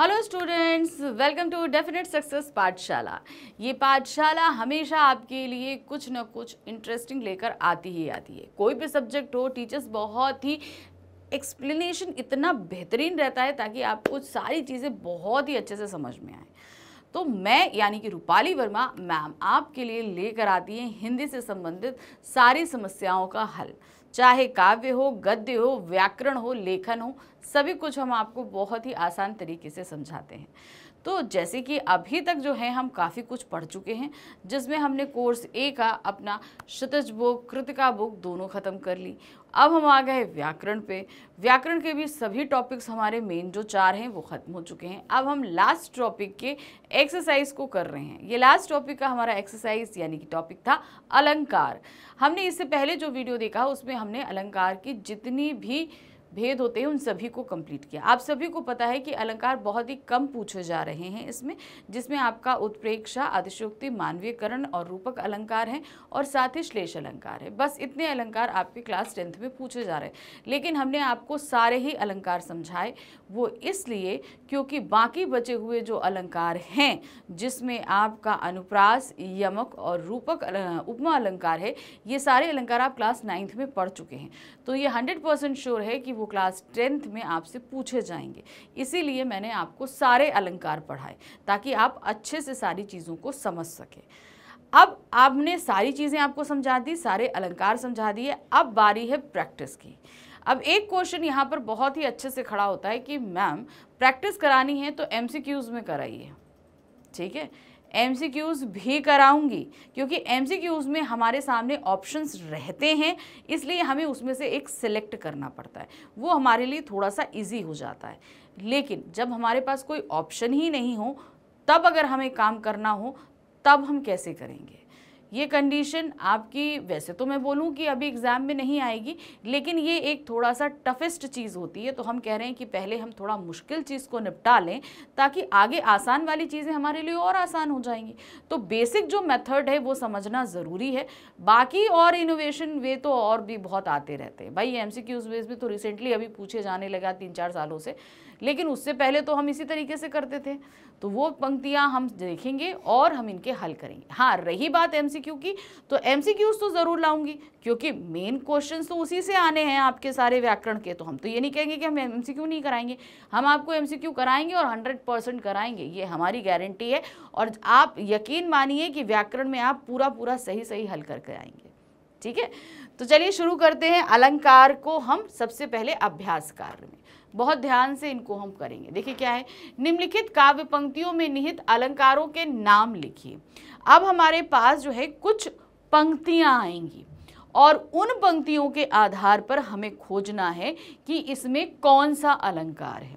Hello students welcome to definite success पाठशाला ये पाठशाला हमेशा आपके लिए कुछ ना कुछ इंटरेस्टिंग लेकर आती ही आती है कोई भी सब्जेक्ट हो टीचर्स बहुत ही एक्सप्लेनेशन इतना बेहतरीन रहता है ताकि आपको सारी चीज़ें बहुत ही अच्छे से समझ में आए तो मैं यानी कि रूपाली वर्मा मैम आपके लिए लेकर आती हैं हिंदी से संबंधित सारी समस्याओं का हल चाहे काव्य हो गद्य हो व्याकरण हो लेखन हो सभी कुछ हम आपको बहुत ही आसान तरीके से समझाते हैं तो जैसे कि अभी तक जो है हम काफ़ी कुछ पढ़ चुके हैं जिसमें हमने कोर्स ए का अपना शतज बुक कृतिका बुक दोनों ख़त्म कर ली अब हम आ गए व्याकरण पे व्याकरण के भी सभी टॉपिक्स हमारे मेन जो चार हैं वो ख़त्म हो चुके हैं अब हम लास्ट टॉपिक के एक्सरसाइज को कर रहे हैं ये लास्ट टॉपिक का हमारा एक्सरसाइज यानी कि टॉपिक था अलंकार हमने इससे पहले जो वीडियो देखा उसमें हमने अलंकार की जितनी भी भेद होते हैं उन सभी को कंप्लीट किया आप सभी को पता है कि अलंकार बहुत ही कम पूछे जा रहे हैं इसमें जिसमें आपका उत्प्रेक्षा अधिशोक्ति मानवीयकरण और रूपक अलंकार हैं और साथ ही श्लेष अलंकार है बस इतने अलंकार आपके क्लास टेंथ में पूछे जा रहे हैं लेकिन हमने आपको सारे ही अलंकार समझाए वो इसलिए क्योंकि बाकी बचे हुए जो अलंकार हैं जिसमें आपका अनुप्रास यमक और रूपक उपमा अलंकार है ये सारे अलंकार आप क्लास नाइन्थ में पढ़ चुके हैं तो ये हंड्रेड परसेंट श्योर है कि वो क्लास टेंथ में आपसे पूछे जाएंगे इसीलिए मैंने आपको सारे अलंकार पढ़ाए ताकि आप अच्छे से सारी चीज़ों को समझ सकें अब आपने सारी चीज़ें आपको समझा दी सारे अलंकार समझा दिए अब बारी है प्रैक्टिस की अब एक क्वेश्चन यहाँ पर बहुत ही अच्छे से खड़ा होता है कि मैम प्रैक्टिस करानी है तो एम में कराइए ठीक है एमसीक्यूज़ भी कराऊंगी क्योंकि एमसीक्यूज़ में हमारे सामने ऑप्शंस रहते हैं इसलिए हमें उसमें से एक सिलेक्ट करना पड़ता है वो हमारे लिए थोड़ा सा इजी हो जाता है लेकिन जब हमारे पास कोई ऑप्शन ही नहीं हो तब अगर हमें काम करना हो तब हम कैसे करेंगे ये कंडीशन आपकी वैसे तो मैं बोलूँ कि अभी एग्ज़ाम में नहीं आएगी लेकिन ये एक थोड़ा सा टफेस्ट चीज़ होती है तो हम कह रहे हैं कि पहले हम थोड़ा मुश्किल चीज़ को निपटा लें ताकि आगे आसान वाली चीज़ें हमारे लिए और आसान हो जाएंगी तो बेसिक जो मेथड है वो समझना ज़रूरी है बाकी और इनोवेशन वे तो और भी बहुत आते रहते हैं भाई एम सी क्यूज़ वेज भी तो रिसेंटली अभी पूछे जाने लगा तीन चार सालों से लेकिन उससे पहले तो हम इसी तरीके से करते थे तो वो पंक्तियाँ हम देखेंगे और हम इनके हल करेंगे हाँ रही बात एम की तो एम तो ज़रूर लाऊंगी क्योंकि मेन क्वेश्चन तो उसी से आने हैं आपके सारे व्याकरण के तो हम तो ये नहीं कहेंगे कि हम एम नहीं कराएंगे हम आपको एम कराएंगे और हंड्रेड कराएंगे ये हमारी गारंटी है और आप यकीन मानिए कि व्याकरण में आप पूरा पूरा सही सही हल करके आएंगे ठीक है तो चलिए शुरू करते हैं अलंकार को हम सबसे पहले अभ्यास कार्य में बहुत ध्यान से इनको हम करेंगे देखिए क्या है निम्नलिखित काव्य पंक्तियों में निहित अलंकारों के नाम लिखिए अब हमारे पास जो है कुछ पंक्तियाँ आएंगी और उन पंक्तियों के आधार पर हमें खोजना है कि इसमें कौन सा अलंकार है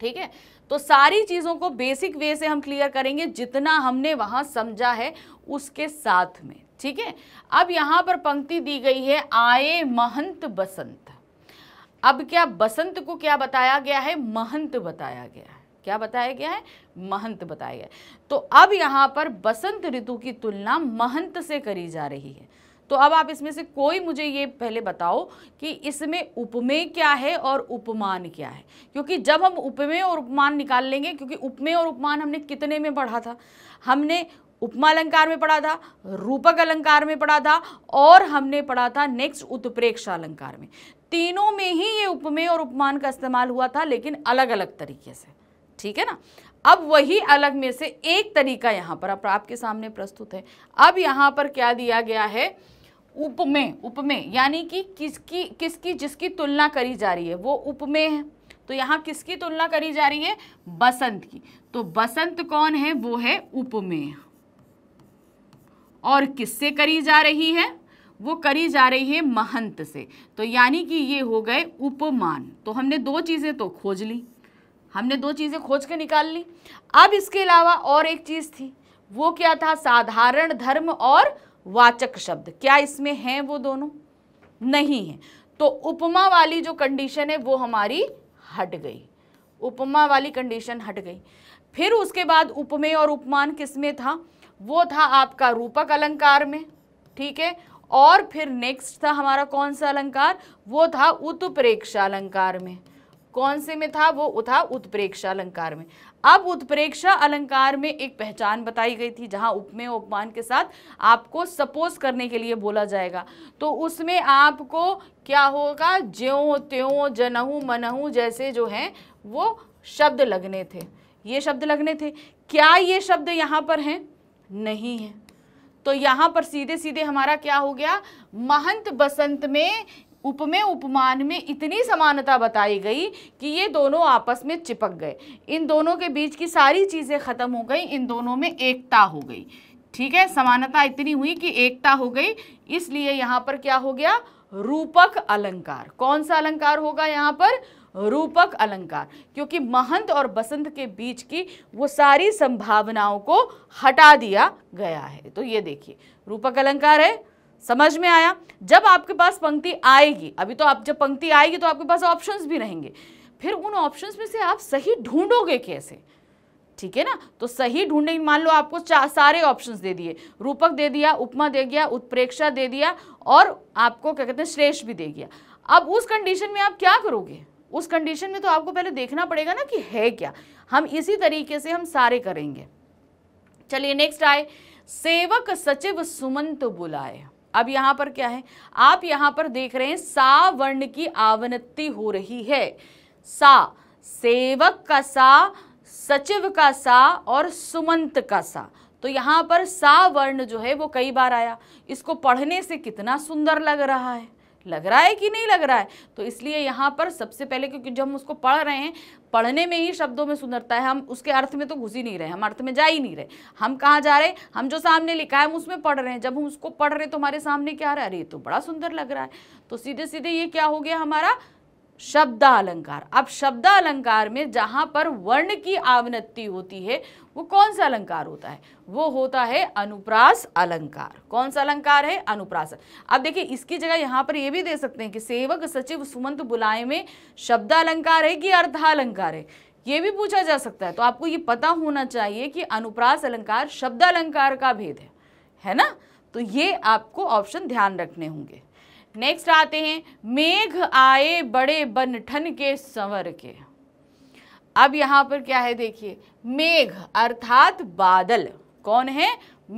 ठीक है तो सारी चीज़ों को बेसिक वे से हम क्लियर करेंगे जितना हमने वहाँ समझा है उसके साथ में ठीक है अब यहाँ पर पंक्ति दी गई है आए महंत बसंत अब क्या बसंत को क्या बताया गया है महंत बताया गया है क्या बताया गया है महंत बताया गया तो अब यहाँ पर बसंत ऋतु की तुलना महंत से करी जा रही है तो अब आप इसमें से कोई मुझे ये पहले बताओ कि इसमें उपमेय क्या है और उपमान क्या है क्योंकि जब हम उपमेय और उपमान निकाल लेंगे क्योंकि उपमेय और उपमान हमने कितने में पढ़ा था हमने उपमा अलंकार में पढ़ा था रूपक अलंकार में पढ़ा था और हमने पढ़ा था नेक्स्ट उत्प्रेक्षा अलंकार में तीनों में ही ये उपमेय और उपमान का इस्तेमाल हुआ था लेकिन अलग अलग तरीके से ठीक है ना अब वही अलग में से एक तरीका यहाँ पर आपके सामने प्रस्तुत है अब यहाँ पर क्या दिया गया है उपमेय उपमेय यानी कि किसकी किसकी जिसकी तुलना करी जा रही है वो उपमेय है तो यहाँ किसकी तुलना करी जा रही है बसंत की तो बसंत कौन है वो है उपमेय और किससे करी जा रही है वो करी जा रही है महंत से तो यानी कि ये हो गए उपमान तो हमने दो चीज़ें तो खोज ली हमने दो चीज़ें खोज के निकाल ली अब इसके अलावा और एक चीज़ थी वो क्या था साधारण धर्म और वाचक शब्द क्या इसमें हैं वो दोनों नहीं है तो उपमा वाली जो कंडीशन है वो हमारी हट गई उपमा वाली कंडीशन हट गई फिर उसके बाद उपमेय और उपमान किस में था वो था आपका रूपक अलंकार में ठीक है और फिर नेक्स्ट था हमारा कौन सा अलंकार वो था उत्प्रेक्षा अलंकार में कौन से में था वो था उत्प्रेक्षा अलंकार में अब उत्प्रेक्षा अलंकार में एक पहचान बताई गई थी जहाँ उपमेय उपमान के साथ आपको सपोज करने के लिए बोला जाएगा तो उसमें आपको क्या होगा ज्यों त्यों जनहू मनहू जैसे जो हैं वो शब्द लगने थे ये शब्द लगने थे क्या ये शब्द यहाँ पर हैं नहीं हैं तो यहाँ पर सीधे सीधे हमारा क्या हो गया महंत बसंत में उपमे उपमान में इतनी समानता बताई गई कि ये दोनों आपस में चिपक गए इन दोनों के बीच की सारी चीज़ें ख़त्म हो गई इन दोनों में एकता हो गई ठीक है समानता इतनी हुई कि एकता हो गई इसलिए यहाँ पर क्या हो गया रूपक अलंकार कौन सा अलंकार होगा यहाँ पर रूपक अलंकार क्योंकि महंत और बसंत के बीच की वो सारी संभावनाओं को हटा दिया गया है तो ये देखिए रूपक अलंकार है समझ में आया जब आपके पास पंक्ति आएगी अभी तो आप जब पंक्ति आएगी तो आपके पास ऑप्शंस भी रहेंगे फिर उन ऑप्शंस में से आप सही ढूंढोगे कैसे ठीक है ना तो सही ढूंढने मान लो आपको सारे ऑप्शंस दे दिए रूपक दे दिया उपमा दे गया उत्प्रेक्षा दे दिया और आपको क्या कहते हैं श्रेष्ठ भी दे गया अब उस कंडीशन में आप क्या करोगे उस कंडीशन में तो आपको पहले देखना पड़ेगा ना कि है क्या हम इसी तरीके से हम सारे करेंगे चलिए नेक्स्ट आए सेवक सचिव सुमंत बुलाए अब यहां पर क्या है आप यहां पर देख रहे हैं सा वर्ण की आवनत्ति हो रही है सा सेवक का सा सचिव का सा और सुमंत का सा तो यहां पर सा वर्ण जो है वो कई बार आया इसको पढ़ने से कितना सुंदर लग रहा है लग रहा है कि नहीं लग रहा है तो इसलिए यहाँ पर सबसे पहले क्योंकि जब हम उसको पढ़ रहे हैं पढ़ने में ही शब्दों में सुंदरता है हम उसके अर्थ में तो घुस ही नहीं रहे हम अर्थ में जा ही नहीं रहे हम कहाँ जा रहे हम जो सामने लिखा है हम उसमें पढ़ रहे हैं जब हम उसको पढ़ रहे हैं तो हमारे सामने क्या आ रहा है अरे तो बड़ा सुंदर लग रहा है तो सीधे सीधे ये क्या हो गया हमारा शब्द अलंकार अब शब्द अलंकार में जहाँ पर वर्ण की आवनत्ति होती है वो कौन सा अलंकार होता है वो होता है अनुप्रास अलंकार कौन सा अलंकार है अनुप्रास अब देखिए इसकी जगह यहाँ पर ये भी दे सकते हैं कि सेवक सचिव सुमंत बुलाए में शब्द अलंकार है कि अर्धालंकार है ये भी पूछा जा सकता है तो आपको ये पता होना चाहिए कि अनुप्रास अलंकार शब्द अलंकार का भेद है है ना तो ये आपको ऑप्शन ध्यान रखने होंगे नेक्स्ट आते हैं मेघ आए बड़े बन ठन के संवर के अब यहाँ पर क्या है देखिए मेघ अर्थात बादल कौन है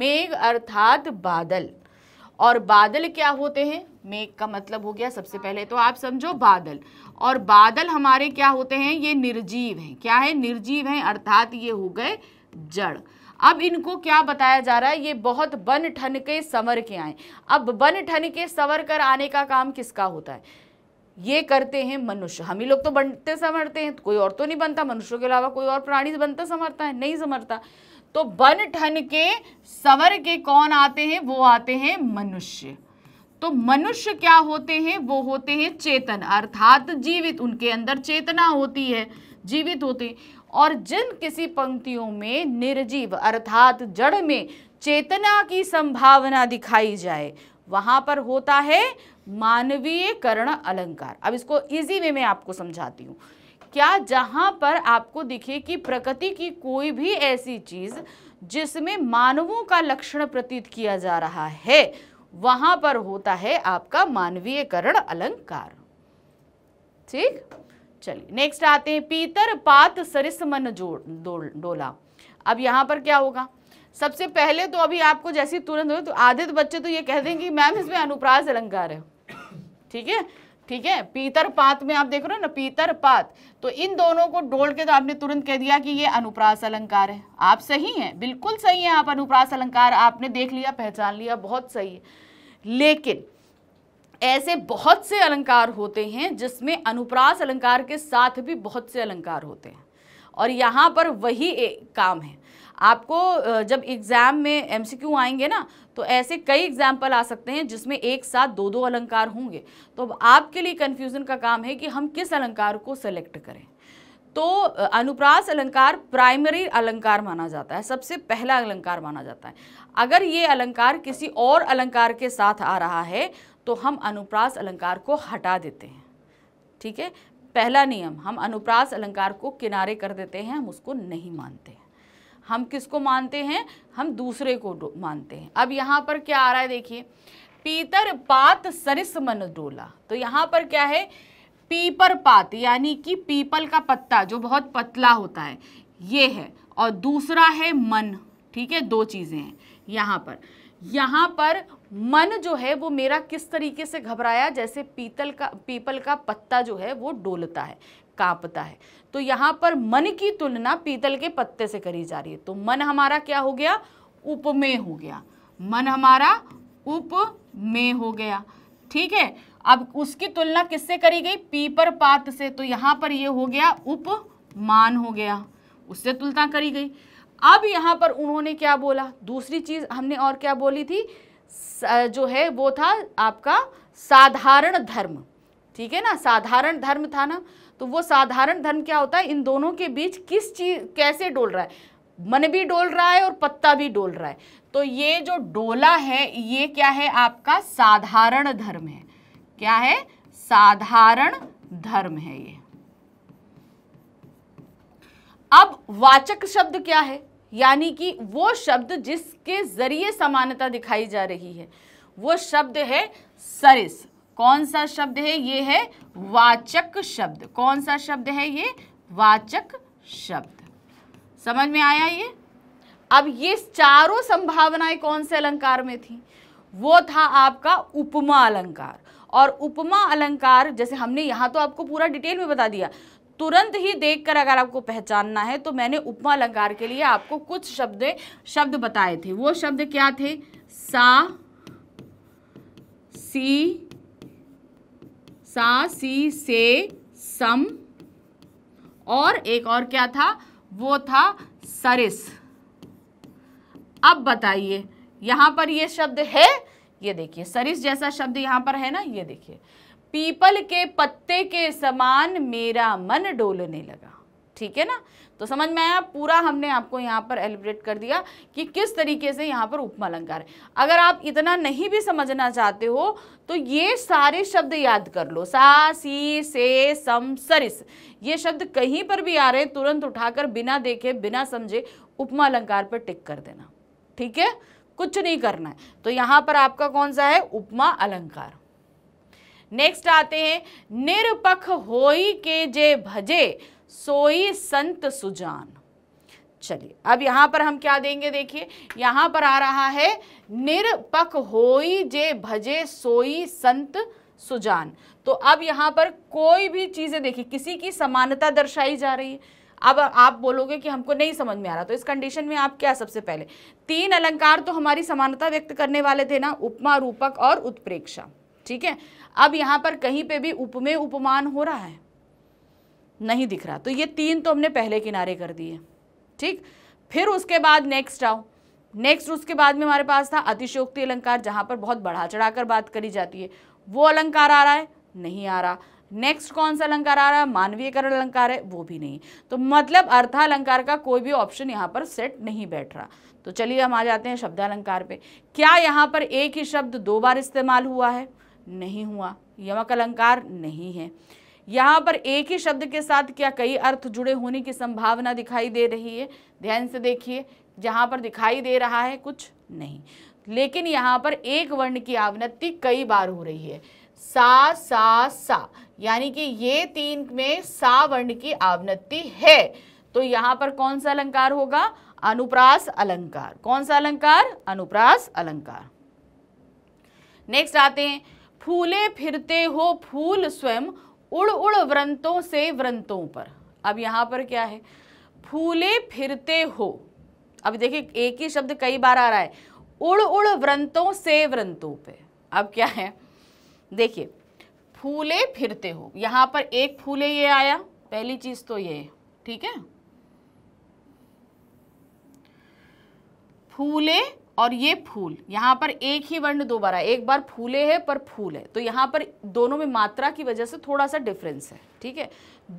मेघ अर्थात बादल और बादल क्या होते हैं मेघ का मतलब हो गया सबसे पहले तो आप समझो बादल और बादल हमारे क्या होते हैं ये निर्जीव हैं क्या है निर्जीव हैं अर्थात ये हो गए जड़ अब इनको क्या बताया जा रहा है ये बहुत बन ठन के संवर के आए अब बन ठन के संवर कर आने का काम किसका होता है ये करते हैं मनुष्य हम ही लोग तो बनते समरते हैं तो कोई और तो नहीं बनता मनुष्यों के अलावा कोई और प्राणी बनता समरता है नहीं समरता तो बन ठन के सवर के कौन आते हैं वो आते हैं मनुष्य तो मनुष्य क्या होते हैं वो होते हैं चेतन अर्थात जीवित उनके अंदर चेतना होती है जीवित होते हैं और जिन किसी पंक्तियों में निर्जीव अर्थात जड़ में चेतना की संभावना दिखाई जाए वहां पर होता है मानवीय करण अलंकार अब इसको इजी वे में आपको समझाती हूँ क्या जहां पर आपको दिखे कि प्रकृति की कोई भी ऐसी चीज़ जिसमें मानवों का लक्षण प्रतीत किया जा रहा है वहां पर होता है आपका मानवीयकरण अलंकार ठीक चलिए नेक्स्ट आते हैं पीतर पात सरिस मन डोला अब यहाँ पर क्या होगा सबसे पहले तो अभी आपको जैसे तुरंत हो तो आधे तो बच्चे तो ये कह देंगे मैम इसमें अनुप्रास अलंकार है ठीक है ठीक है पीतर पात में आप देख रहे हो ना पीतर पात तो इन दोनों को डोल के तो आपने तुरंत कह दिया कि ये अनुप्रास अलंकार है आप सही हैं बिल्कुल सही हैं आप अनुप्रास अलंकार आपने देख लिया पहचान लिया बहुत सही है लेकिन ऐसे बहुत से अलंकार होते हैं जिसमें अनुप्रास अलंकार के साथ भी बहुत से अलंकार होते हैं और यहाँ पर वही एक काम है आपको जब एग्ज़ाम में एमसीक्यू आएंगे ना तो ऐसे कई एग्जाम्पल आ सकते हैं जिसमें एक साथ दो दो अलंकार होंगे तो अब आपके लिए कन्फ्यूज़न का काम है कि हम किस अलंकार को सेलेक्ट करें तो अनुप्रास अलंकार प्राइमरी अलंकार माना जाता है सबसे पहला अलंकार माना जाता है अगर ये अलंकार किसी और अलंकार के साथ आ रहा है तो हम अनुप्रास अलंकार को हटा देते हैं ठीक है पहला नियम हम अनुप्रास अलंकार को किनारे कर देते हैं हम उसको नहीं मानते हैं हम किसको मानते हैं हम दूसरे को मानते हैं अब यहाँ पर क्या आ रहा है देखिए पीतर पात सरिस मन डोला तो यहाँ पर क्या है पीपर पात यानी कि पीपल का पत्ता जो बहुत पतला होता है ये है और दूसरा है मन ठीक है दो चीज़ें हैं यहाँ पर यहाँ पर मन जो है वो मेरा किस तरीके से घबराया जैसे पीतल का पीपल का पत्ता जो है वो डोलता है कांपता है तो यहाँ पर मन की तुलना पीतल के पत्ते से करी जा रही है तो मन हमारा क्या हो गया उपमेय हो गया मन हमारा उपमेय हो गया ठीक है अब उसकी तुलना किससे करी गई पीपर पात से तो यहाँ पर ये हो गया उपमान हो गया उससे तुलना करी गई अब यहाँ पर उन्होंने क्या बोला दूसरी चीज़ हमने और क्या बोली थी जो है वो था आपका साधारण धर्म ठीक है ना साधारण धर्म था ना तो वो साधारण धर्म क्या होता है इन दोनों के बीच किस चीज कैसे डोल रहा है मन भी डोल रहा है और पत्ता भी डोल रहा है तो ये जो डोला है ये क्या है आपका साधारण धर्म है क्या है साधारण धर्म है ये अब वाचक शब्द क्या है यानी कि वो शब्द जिसके ज़रिए समानता दिखाई जा रही है वो शब्द है सरिस कौन सा शब्द है ये है वाचक शब्द कौन सा शब्द है ये वाचक शब्द समझ में आया ये अब ये चारों संभावनाएं कौन से अलंकार में थी वो था आपका उपमा अलंकार और उपमा अलंकार जैसे हमने यहां तो आपको पूरा डिटेल में बता दिया तुरंत ही देखकर अगर आपको पहचानना है तो मैंने उपमा अलंकार के लिए आपको कुछ शब्द शब्द बताए थे वो शब्द क्या थे सा सी सा सी से सम और एक और क्या था वो था सरिस अब बताइए यहां पर ये शब्द है ये देखिए सरिस जैसा शब्द यहां पर है ना ये देखिए पीपल के पत्ते के समान मेरा मन डोलने लगा ठीक है ना तो समझ में आया पूरा हमने आपको यहाँ पर एलिब्रेट कर दिया कि किस तरीके से यहाँ पर उपमा अलंकार है अगर आप इतना नहीं भी समझना चाहते हो तो ये सारे शब्द याद कर लो सा सी से सम सरिस ये शब्द कहीं पर भी आ रहे तुरंत उठाकर बिना देखे बिना समझे उपमा अलंकार पर टिक कर देना ठीक है कुछ नहीं करना है तो यहाँ पर आपका कौन सा है उपमा अलंकार नेक्स्ट आते हैं निरपख होई के जे भजे सोई संत सुजान चलिए अब यहाँ पर हम क्या देंगे देखिए यहाँ पर आ रहा है निरपख होई जे भजे सोई संत सुजान तो अब यहाँ पर कोई भी चीज़ें देखिए किसी की समानता दर्शाई जा रही है अब आप बोलोगे कि हमको नहीं समझ में आ रहा तो इस कंडीशन में आप क्या सबसे पहले तीन अलंकार तो हमारी समानता व्यक्त करने वाले थे ना उपमा रूपक और उत्प्रेक्षा ठीक है अब यहाँ पर कहीं पे भी उपमेय उपमान हो रहा है नहीं दिख रहा तो ये तीन तो हमने पहले किनारे कर दिए ठीक फिर उसके बाद नेक्स्ट आओ नेक्स्ट उसके बाद में हमारे पास था अतिशोक्ति अलंकार जहां पर बहुत बढ़ा चढ़ाकर बात करी जाती है वो अलंकार आ रहा है नहीं आ रहा नेक्स्ट कौन सा अलंकार आ रहा है मानवीयकरण अलंकार है वो भी नहीं तो मतलब अर्थालंकार का कोई भी ऑप्शन यहाँ पर सेट नहीं बैठ रहा तो चलिए हम आ जाते हैं शब्दालंकार पे क्या यहाँ पर एक ही शब्द दो बार इस्तेमाल हुआ है नहीं हुआ यमक अलंकार नहीं है यहाँ पर एक ही शब्द के साथ क्या कई अर्थ जुड़े होने की संभावना दिखाई दे रही है ध्यान से देखिए जहाँ पर दिखाई दे रहा है कुछ नहीं लेकिन यहाँ पर एक वर्ण की आवनत्ति कई बार हो रही है सा सा सा यानी कि ये तीन में सा वर्ण की आवनत्ति है तो यहाँ पर कौन सा अलंकार होगा अनुप्रास अलंकार कौन सा अलंकार अनुप्रास अलंकार नेक्स्ट आते हैं फूले फिरते हो फूल स्वयं उड़ उड़ व्रंतों से व्रंतों पर अब यहाँ पर क्या है फूले फिरते हो अब देखिए एक ही शब्द कई बार आ रहा है उड़ उड़ व्रंतों से व्रंतों पे अब क्या है देखिए फूले फिरते हो यहाँ पर एक फूले ये आया पहली चीज तो ये ठीक है फूले और ये फूल यहाँ पर एक ही वर्ण दो बार एक बार फूले है पर फूल है तो यहाँ पर दोनों में मात्रा की वजह से थोड़ा सा डिफरेंस है ठीक है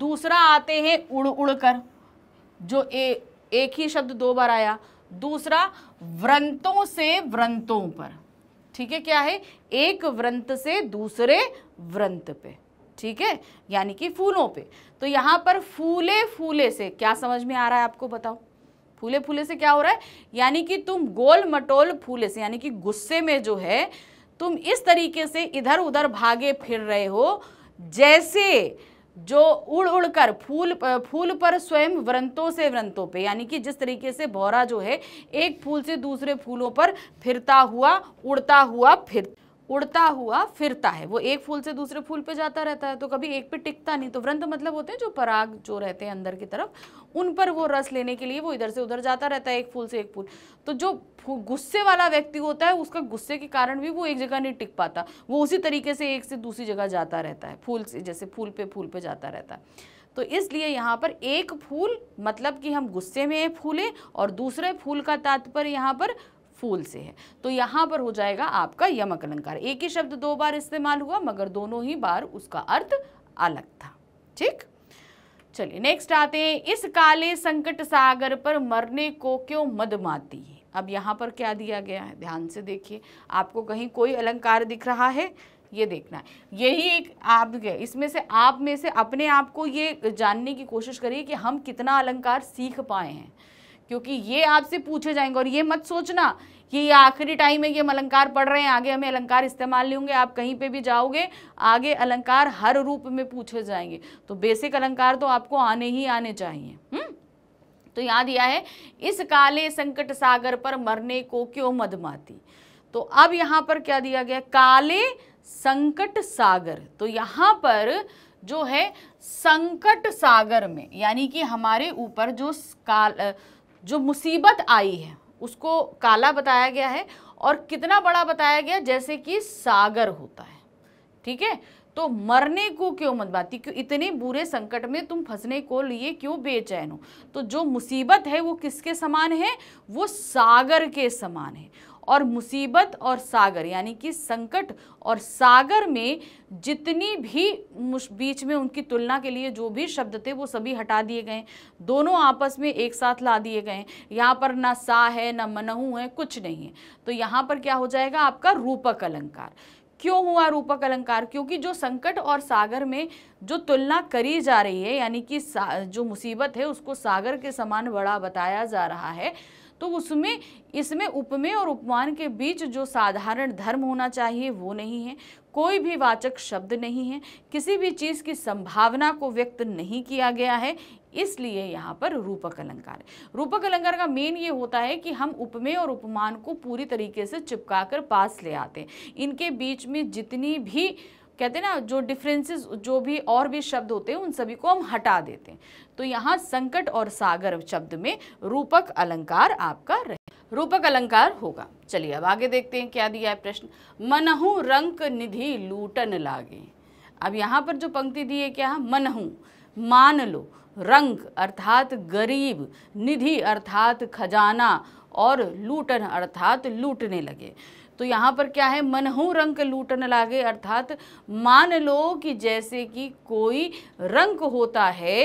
दूसरा आते हैं उड़ उड़ कर जो ए, एक ही शब्द दो बार आया दूसरा व्रंतों से व्रंतों पर ठीक है क्या है एक व्रंत से दूसरे व्रंत पे ठीक है यानी कि फूलों पे तो यहाँ पर फूले फूले से क्या समझ में आ रहा है आपको बताओ फूले फूले से क्या हो रहा है यानी कि तुम गोल मटोल फूले से यानी कि गुस्से में जो है तुम इस तरीके से इधर उधर भागे फिर रहे हो जैसे जो उड़ उड़ कर फूल फूल पर स्वयं व्रंतों से व्रंतों पे यानी कि जिस तरीके से भौरा जो है एक फूल से दूसरे फूलों पर फिरता हुआ उड़ता हुआ फिर उड़ता हुआ फिरता है वो एक फूल से दूसरे फूल पे जाता रहता है तो कभी एक पे टिकता नहीं तो व्रंत मतलब होते हैं जो पराग जो रहते हैं अंदर की तरफ उन पर वो रस लेने के लिए वो इधर से उधर जाता रहता है एक फूल से एक फूल तो जो गुस्से वाला व्यक्ति होता है उसका गुस्से के कारण भी वो एक जगह नहीं टिक पाता वो उसी तरीके से एक से दूसरी जगह जाता रहता है फूल से जैसे फूल पे फूल पे जाता रहता है तो इसलिए यहाँ पर एक फूल मतलब कि हम गुस्से में फूले और दूसरे फूल का तात्पर्य यहाँ पर फूल से है तो यहाँ पर हो जाएगा आपका यमक अलंकार एक ही शब्द दो बार इस्तेमाल हुआ मगर दोनों ही बार उसका अर्थ अलग था ठीक चलिए नेक्स्ट आते हैं इस काले संकट सागर पर मरने को क्यों मदमाती है अब यहाँ पर क्या दिया गया है ध्यान से देखिए आपको कहीं कोई अलंकार दिख रहा है ये देखना है यही एक आप इसमें से आप में से अपने आप को ये जानने की कोशिश करिए कि हम कितना अलंकार सीख पाए हैं क्योंकि ये आपसे पूछे जाएंगे और ये मत सोचना कि ये आखिरी टाइम है ये हम अलंकार पढ़ रहे हैं आगे हमें अलंकार इस्तेमाल नहीं होंगे आप कहीं पे भी जाओगे आगे अलंकार हर रूप में पूछे जाएंगे तो बेसिक अलंकार तो आपको आने ही आने चाहिए हुँ? हम्म? तो याद दिया है इस काले संकट सागर पर मरने को क्यों मदमाती तो अब यहाँ पर क्या दिया गया काले संकट सागर तो यहाँ पर जो है संकट सागर में यानी कि हमारे ऊपर जो काल जो मुसीबत आई है उसको काला बताया गया है और कितना बड़ा बताया गया जैसे कि सागर होता है ठीक है तो मरने को क्यों मत बाती क्यों इतने बुरे संकट में तुम फंसने को लिए क्यों बेचैन हो तो जो मुसीबत है वो किसके समान है वो सागर के समान है और मुसीबत और सागर यानी कि संकट और सागर में जितनी भी बीच में उनकी तुलना के लिए जो भी शब्द थे वो सभी हटा दिए गए दोनों आपस में एक साथ ला दिए गए यहाँ पर ना सा है ना मनहू है कुछ नहीं है तो यहाँ पर क्या हो जाएगा आपका रूपक अलंकार क्यों हुआ रूपक अलंकार क्योंकि जो संकट और सागर में जो तुलना करी जा रही है यानी कि जो मुसीबत है उसको सागर के समान बड़ा बताया जा रहा है तो उसमें इसमें उपमेय और उपमान के बीच जो साधारण धर्म होना चाहिए वो नहीं है कोई भी वाचक शब्द नहीं है किसी भी चीज़ की संभावना को व्यक्त नहीं किया गया है इसलिए यहाँ पर रूपक अलंकार रूपक अलंकार का मेन ये होता है कि हम उपमेय और उपमान को पूरी तरीके से चिपकाकर पास ले आते हैं इनके बीच में जितनी भी कहते हैं ना जो डिफरेंसेस जो भी और भी शब्द होते हैं उन सभी को हम हटा देते हैं तो यहाँ संकट और सागर शब्द में रूपक अलंकार आपका रहे रूपक अलंकार होगा चलिए अब आगे देखते हैं क्या दिया है प्रश्न मनहु रंक निधि लूटन लागे अब यहाँ पर जो पंक्ति दी है क्या मनहु मान लो रंक अर्थात गरीब निधि अर्थात खजाना और लूटन अर्थात लूटने लगे तो यहाँ पर क्या है मनहू रंग लूटन लागे अर्थात मान लो कि जैसे कि कोई रंग होता है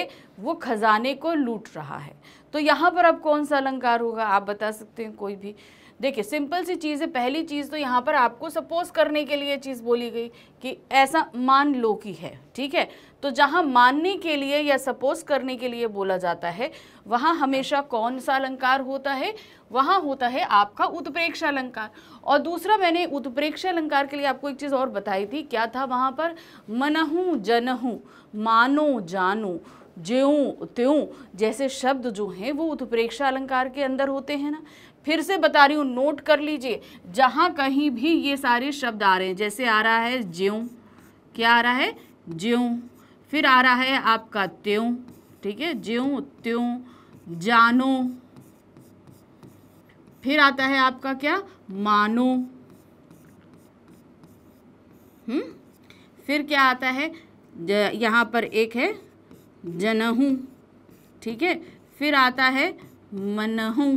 वो खजाने को लूट रहा है तो यहाँ पर अब कौन सा अलंकार होगा आप बता सकते हैं कोई भी देखिए सिंपल सी चीज़ है पहली चीज़ तो यहाँ पर आपको सपोज करने के लिए चीज़ बोली गई कि ऐसा मान लो कि है ठीक है तो जहाँ मानने के लिए या सपोज करने के लिए बोला जाता है वहाँ हमेशा कौन सा अलंकार होता है वहाँ होता है आपका उत्प्रेक्ष अलंकार और दूसरा मैंने उत्प्रेक्ष अलंकार के लिए आपको एक चीज़ और बताई थी क्या था वहाँ पर मनहूँ जनहूँ मानो जानो ज्यों त्यों जैसे शब्द जो हैं वो उत्प्रेक्षा अलंकार के अंदर होते हैं ना फिर से बता रही हूँ नोट कर लीजिए जहाँ कहीं भी ये सारे शब्द आ रहे हैं जैसे आ रहा है ज्यों क्या आ रहा है ज्यों फिर आ रहा है आपका त्यों ठीक है ज्यों त्यों जानो फिर आता है आपका क्या मानो हम्म फिर क्या आता है यहाँ पर एक है जनहू ठीक है फिर आता है मनहू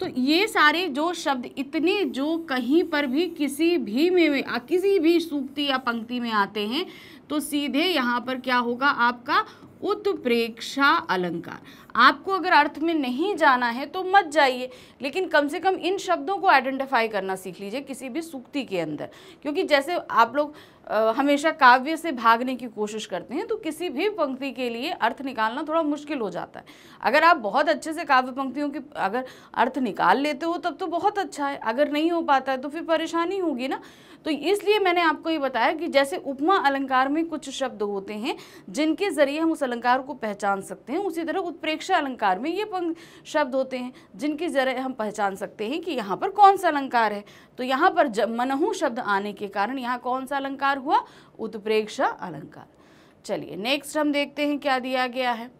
तो ये सारे जो शब्द इतने जो कहीं पर भी किसी भी में किसी भी सूक्ति या पंक्ति में आते हैं तो सीधे यहाँ पर क्या होगा आपका उत्प्रेक्षा अलंकार आपको अगर अर्थ में नहीं जाना है तो मत जाइए लेकिन कम से कम इन शब्दों को आइडेंटिफाई करना सीख लीजिए किसी भी सूक्ति के अंदर क्योंकि जैसे आप लोग हमेशा काव्य से भागने की कोशिश करते हैं तो किसी भी पंक्ति के लिए अर्थ निकालना थोड़ा मुश्किल हो जाता है अगर आप बहुत अच्छे से काव्य पंक्तियों की अगर अर्थ निकाल लेते हो तब तो बहुत अच्छा है अगर नहीं हो पाता है तो फिर परेशानी होगी ना तो इसलिए मैंने आपको ये बताया कि जैसे उपमा अलंकार में कुछ शब्द होते हैं जिनके ज़रिए हम उस अलंकार को पहचान सकते हैं उसी तरह उत्प्रेक्षा अलंकार में ये शब्द होते हैं जिनके ज़रिए हम पहचान सकते हैं कि यहाँ पर कौन सा अलंकार है तो यहाँ पर मनहू शब्द आने के कारण यहाँ कौन सा अलंकार हुआ उत्प्रेक्ष अलंकार चलिए नेक्स्ट हम देखते हैं क्या दिया गया है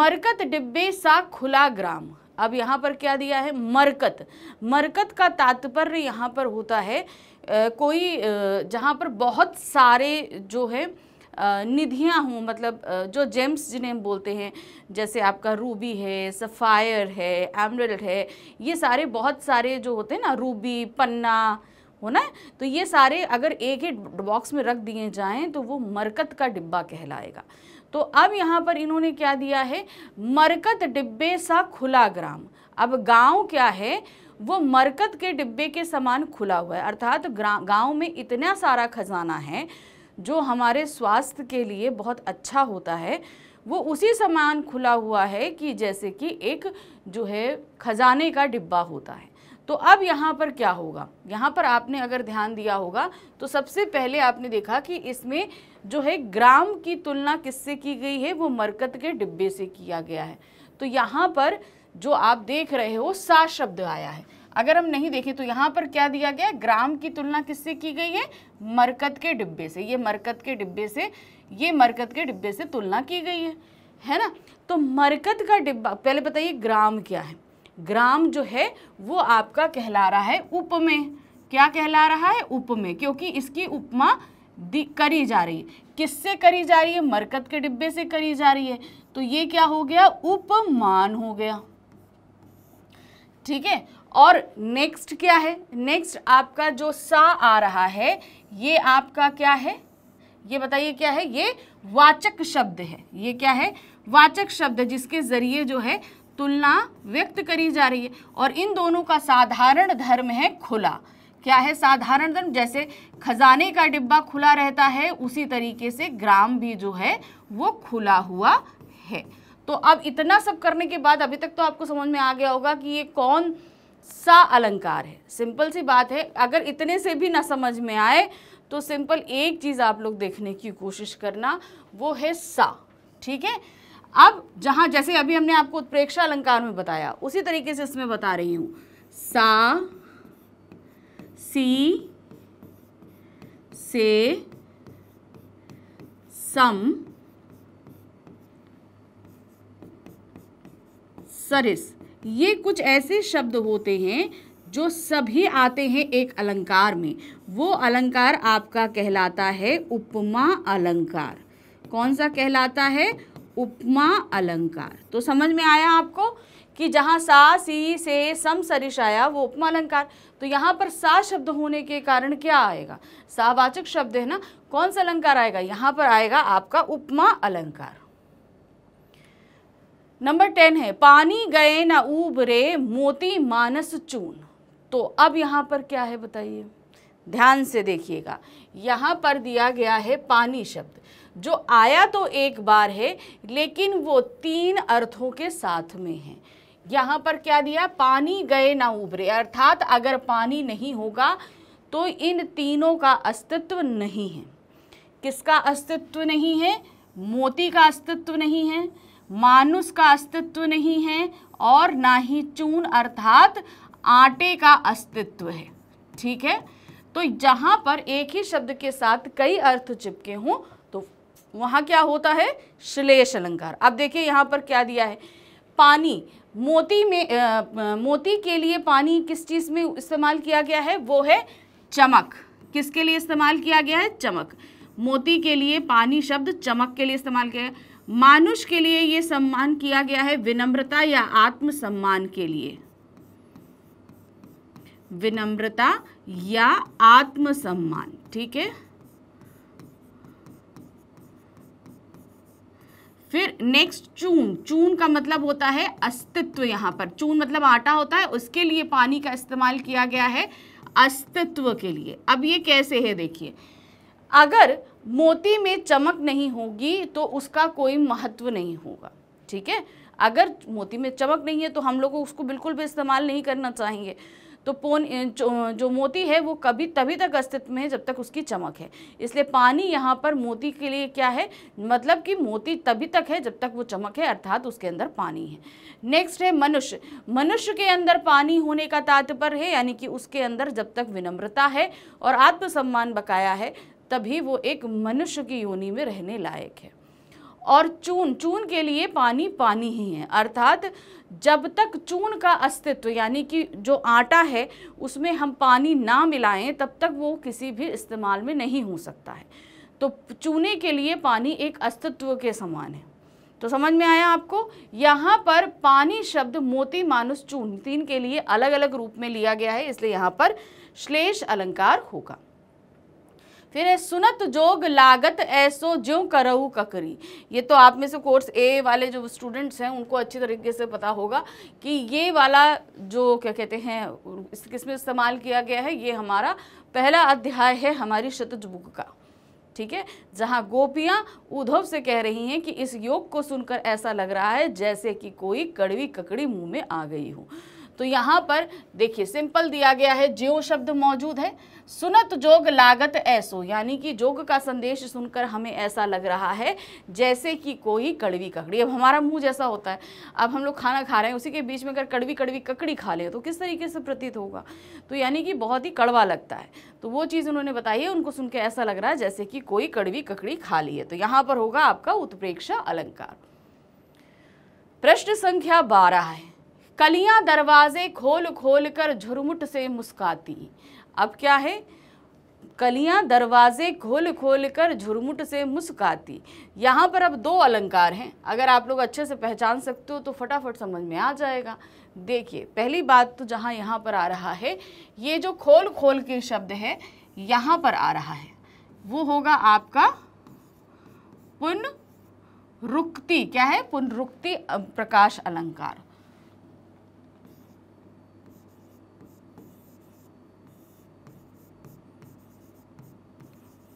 मरकत डिब्बे सा खुला ग्राम अब यहाँ पर क्या दिया है मरकत मरकत का तात्पर्य यहाँ पर होता है आ, कोई जहाँ पर बहुत सारे जो है निधियाँ हों मतलब जो जेम्स जिन्हें हम बोलते हैं जैसे आपका रूबी है सफ़ायर है एमरल्ड है ये सारे बहुत सारे जो होते हैं ना रूबी पन्ना हो ना तो ये सारे अगर एक ही बॉक्स में रख दिए जाएं तो वो मरकत का डिब्बा कहलाएगा तो अब यहाँ पर इन्होंने क्या दिया है मरकत डिब्बे सा खुला ग्राम अब गांव क्या है वो मरकत के डिब्बे के समान खुला हुआ है अर्थात गांव में इतना सारा खजाना है जो हमारे स्वास्थ्य के लिए बहुत अच्छा होता है वो उसी समान खुला हुआ है कि जैसे कि एक जो है खजाने का डिब्बा होता है तो अब यहाँ पर क्या होगा यहाँ पर आपने अगर ध्यान दिया होगा तो सबसे पहले आपने देखा कि इसमें जो है ग्राम की तुलना किससे की गई है वो मरकत के डिब्बे से किया गया है तो यहाँ पर जो आप देख रहे हो सा शब्द आया है अगर हम नहीं देखें तो यहाँ पर क्या दिया गया ग्राम की तुलना किससे की गई है मरकत के डिब्बे से ये मरकत के डिब्बे से ये मरकत के डिब्बे से तुलना की गई है है ना तो मरकत का डिब्बा पहले बताइए ग्राम क्या है ग्राम जो है वो आपका कहला रहा है उपमेय क्या कहला रहा है उपमेय क्योंकि इसकी उपमा करी जा रही है किससे करी जा रही है मरकत के डिब्बे से करी जा रही है तो ये क्या हो गया उपमान हो गया ठीक है और नेक्स्ट क्या है नेक्स्ट आपका जो सा आ रहा है ये आपका क्या है ये बताइए क्या है ये वाचक शब्द है ये क्या है वाचक शब्द जिसके ज़रिए जो है तुलना व्यक्त करी जा रही है और इन दोनों का साधारण धर्म है खुला क्या है साधारण धर्म जैसे खजाने का डिब्बा खुला रहता है उसी तरीके से ग्राम भी जो है वो खुला हुआ है तो अब इतना सब करने के बाद अभी तक तो आपको समझ में आ गया होगा कि ये कौन सा अलंकार है सिंपल सी बात है अगर इतने से भी ना समझ में आए तो सिंपल एक चीज़ आप लोग देखने की कोशिश करना वो है सा ठीक है अब जहाँ जैसे अभी हमने आपको उत्प्रेक्षा अलंकार में बताया उसी तरीके से इसमें बता रही हूँ सा सी से सम सरिस ये कुछ ऐसे शब्द होते हैं जो सभी आते हैं एक अलंकार में वो अलंकार आपका कहलाता है उपमा अलंकार कौन सा कहलाता है उपमा अलंकार तो समझ में आया आपको कि जहाँ सा सी से सम सरिश आया वो उपमा अलंकार तो यहाँ पर सा शब्द होने के कारण क्या आएगा सावाचक शब्द है ना कौन सा अलंकार आएगा यहाँ पर आएगा आपका उपमा अलंकार नंबर टेन है पानी गए ना उबरे मोती मानस चून तो अब यहाँ पर क्या है बताइए ध्यान से देखिएगा यहाँ पर दिया गया है पानी शब्द जो आया तो एक बार है लेकिन वो तीन अर्थों के साथ में है यहाँ पर क्या दिया पानी गए ना उभरे अर्थात अगर पानी नहीं होगा तो इन तीनों का अस्तित्व नहीं है किसका अस्तित्व नहीं है मोती का अस्तित्व नहीं है मानुष का अस्तित्व नहीं है और ना ही चून अर्थात आटे का अस्तित्व है ठीक है तो जहाँ पर एक ही शब्द के साथ कई अर्थ चिपके हों वहाँ क्या होता है श्लेष अलंकार अब देखिए यहाँ पर क्या दिया है पानी मोती में आ, मोती के लिए पानी किस चीज़ में इस्तेमाल किया गया है वो है चमक किसके लिए इस्तेमाल किया गया है चमक मोती के लिए पानी शब्द चमक के लिए इस्तेमाल किया गया मानुष के लिए ये सम्मान किया गया है विनम्रता या आत्मसम्मान के लिए विनम्रता या आत्मसम्मान ठीक है फिर नेक्स्ट चून चून का मतलब होता है अस्तित्व यहाँ पर चून मतलब आटा होता है उसके लिए पानी का इस्तेमाल किया गया है अस्तित्व के लिए अब ये कैसे है देखिए अगर मोती में चमक नहीं होगी तो उसका कोई महत्व नहीं होगा ठीक है अगर मोती में चमक नहीं है तो हम लोग उसको बिल्कुल भी इस्तेमाल नहीं करना चाहेंगे तो पोन जो, जो मोती है वो कभी तभी तक अस्तित्व में है जब तक उसकी चमक है इसलिए पानी यहाँ पर मोती के लिए क्या है मतलब कि मोती तभी तक है जब तक वो चमक है अर्थात उसके अंदर पानी है नेक्स्ट है मनुष्य मनुष्य के अंदर पानी होने का तात्पर्य है यानी कि उसके अंदर जब तक विनम्रता है और आत्मसम्मान बकाया है तभी वो एक मनुष्य की योनि में रहने लायक है और चून चून के लिए पानी पानी ही है अर्थात जब तक चून का अस्तित्व यानी कि जो आटा है उसमें हम पानी ना मिलाएं तब तक वो किसी भी इस्तेमाल में नहीं हो सकता है तो चूने के लिए पानी एक अस्तित्व के समान है तो समझ में आया आपको यहाँ पर पानी शब्द मोती मानुस चून तीन के लिए अलग अलग रूप में लिया गया है इसलिए यहाँ पर श्लेष अलंकार होगा फिर सुनत जोग लागत ऐसो ज्यों करऊ ककरी ये तो आप में से कोर्स ए वाले जो स्टूडेंट्स हैं उनको अच्छी तरीके से पता होगा कि ये वाला जो क्या कहते हैं इस किसमें इस्तेमाल किया गया है ये हमारा पहला अध्याय है हमारी शतज बुक का ठीक है जहां गोपियां उद्धव से कह रही हैं कि इस योग को सुनकर ऐसा लग रहा है जैसे कि कोई कड़वी ककड़ी मुंह में आ गई हो तो यहाँ पर देखिए सिंपल दिया गया है ज्यो शब्द मौजूद है सुनत जोग लागत ऐसो यानी कि जोग का संदेश सुनकर हमें ऐसा लग रहा है जैसे कि कोई कड़वी ककड़ी अब हमारा मुंह जैसा होता है अब हम लोग खाना खा रहे हैं उसी के बीच में अगर कड़वी कड़वी ककड़ी खा लें तो किस तरीके से प्रतीत होगा तो यानी कि बहुत ही कड़वा लगता है तो वो चीज़ उन्होंने बताई है उनको सुन के ऐसा लग रहा है जैसे कि कोई कड़वी ककड़ी खा ली है तो यहाँ पर होगा आपका उत्प्रेक्षा अलंकार प्रश्न संख्या बारह है कलियां दरवाजे खोल खोल कर झुरमुट से मुस्काती अब क्या है कलियां दरवाजे खोल खोल कर झुरमुट से मुस्काती यहाँ पर अब दो अलंकार हैं अगर आप लोग अच्छे से पहचान सकते हो तो फटाफट समझ में आ जाएगा देखिए पहली बात तो जहाँ यहाँ पर आ रहा है ये जो खोल खोल के शब्द है यहाँ पर आ रहा है वो होगा आपका पुन रुक्ति क्या है पुनरुक्ति प्रकाश अलंकार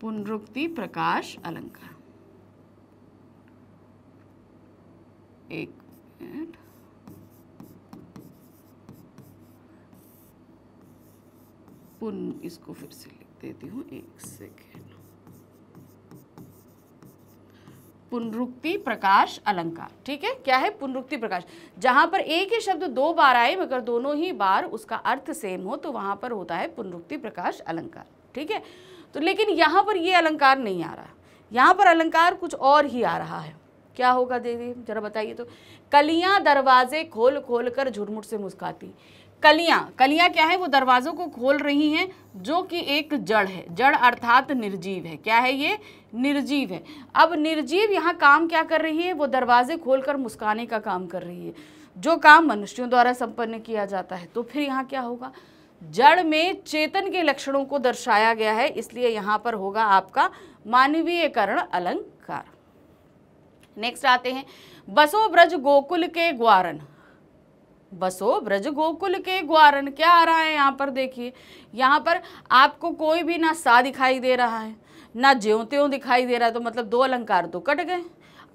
पुनरुक्ति प्रकाश अलंकार एक मिनट पुन इसको फिर से लिख देती हूँ एक सेकेंड पुनरुक्ति प्रकाश अलंकार ठीक है क्या है पुनरुक्ति प्रकाश जहां पर एक ही शब्द दो बार आए मगर दोनों ही बार उसका अर्थ सेम हो तो वहां पर होता है पुनरुक्ति प्रकाश अलंकार ठीक है तो लेकिन यहाँ पर ये अलंकार नहीं आ रहा यहाँ पर अलंकार कुछ और ही आ रहा है क्या होगा देवी जरा बताइए तो कलियाँ दरवाजे खोल खोल कर झुरमुट से मुस्काती कलियाँ कलियाँ क्या है वो दरवाज़ों को खोल रही हैं जो कि एक जड़ है जड़ अर्थात निर्जीव है क्या है ये निर्जीव है अब निर्जीव यहाँ काम क्या कर रही है वो दरवाजे खोल कर मुस्काने का काम कर रही है जो काम मनुष्यों द्वारा संपन्न किया जाता है तो फिर यहाँ क्या होगा जड़ में चेतन के लक्षणों को दर्शाया गया है इसलिए यहां पर होगा आपका मानवीयकरण अलंकार नेक्स्ट आते हैं बसो ब्रज गोकुल के ग्वारन बसो ब्रज गोकुल के ग्वारन क्या आ रहा है यहां पर देखिए यहां पर आपको कोई भी ना सा दिखाई दे रहा है ना ज्यो त्यों दिखाई दे रहा है तो मतलब दो अलंकार तो कट गए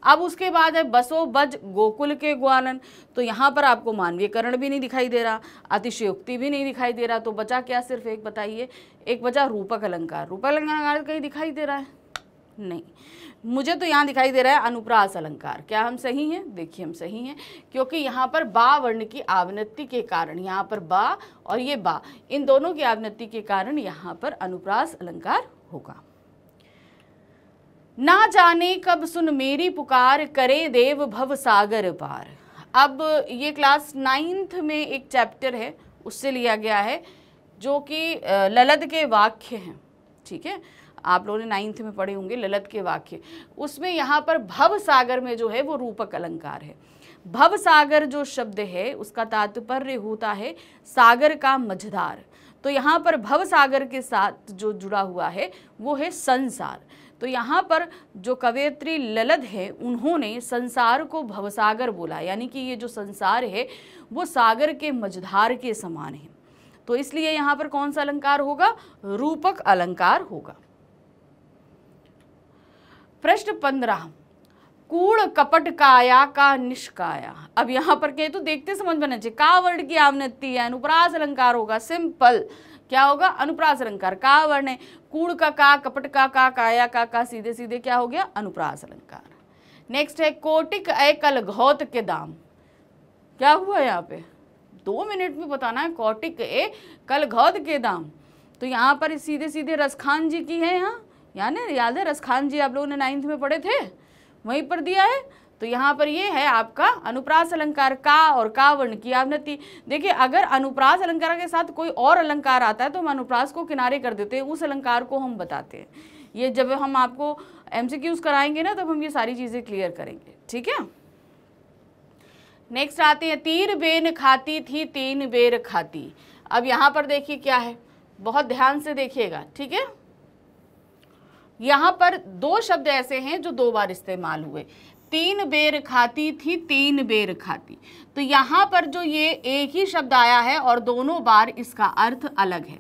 अब उसके बाद है बसो बज गोकुल के ग्वालन तो यहाँ पर आपको मानवीयकरण भी नहीं दिखाई दे रहा अतिशयोक्ति भी नहीं दिखाई दे रहा तो बचा क्या सिर्फ एक बताइए एक बचा रूपक अलंकार रूपक अलंकार तो कहीं दिखाई दे रहा है नहीं मुझे तो यहाँ दिखाई दे रहा है अनुप्रास अलंकार क्या हम सही हैं देखिए हम सही हैं क्योंकि यहाँ पर बा वर्ण की आवनत्ति के कारण यहाँ पर बा और ये बा इन दोनों की आवनत्ति के कारण यहाँ पर अनुप्रास अलंकार होगा ना जाने कब सुन मेरी पुकार करे देव भव सागर पार अब ये क्लास नाइन्थ में एक चैप्टर है उससे लिया गया है जो कि ललद के वाक्य हैं ठीक है आप लोगों ने नाइन्थ में पढ़े होंगे ललत के वाक्य उसमें यहाँ पर भव सागर में जो है वो रूपक अलंकार है भव सागर जो शब्द है उसका तात्पर्य होता है सागर का मझधार तो यहाँ पर भव सागर के साथ जो जुड़ा हुआ है वो है संसार तो यहाँ पर जो कवयित्री ललद है उन्होंने संसार को भवसागर बोला यानी कि ये जो संसार है वो सागर के मझधार के समान है तो इसलिए यहाँ पर कौन सा अलंकार होगा रूपक अलंकार होगा प्रश्न पंद्रह कूड़ कपट काया का निष्काया अब यहाँ पर कहे तो देखते समझ में ना चाहिए का वर्ड की आवनत्ति है अनुप्रास अलंकार होगा सिंपल क्या होगा अनुप्रास अलंकार का वर्ण है कूड़ का का कपट का का काया का का सीधे सीधे क्या हो गया अनुप्रास अलंकार नेक्स्ट है कोटिक एकल घोत के दाम क्या हुआ यहाँ पे दो मिनट में बताना है कोटिक ए कल घोत के दाम तो यहाँ पर सीधे सीधे रसखान जी की है यहाँ यानी याद है रसखान जी आप लोगों ने नाइन्थ में पढ़े थे वहीं पर दिया है तो यहाँ पर ये है आपका अनुप्रास अलंकार का और का वर्ण की अवनति देखिए अगर अनुप्रास अलंकार के साथ कोई और अलंकार आता है तो हम अनुप्रास को किनारे कर देते हैं उस अलंकार को हम बताते हैं ये जब हम आपको एम कराएंगे ना तब हम ये सारी चीज़ें क्लियर करेंगे ठीक है नेक्स्ट आते हैं तीन बेन खाती थी तीन बेर खाती अब यहाँ पर देखिए क्या है बहुत ध्यान से देखिएगा ठीक है यहाँ पर दो शब्द ऐसे हैं जो दो बार इस्तेमाल हुए तीन बेर खाती थी तीन बेर खाती तो यहाँ पर जो ये एक ही शब्द आया है और दोनों बार इसका अर्थ अलग है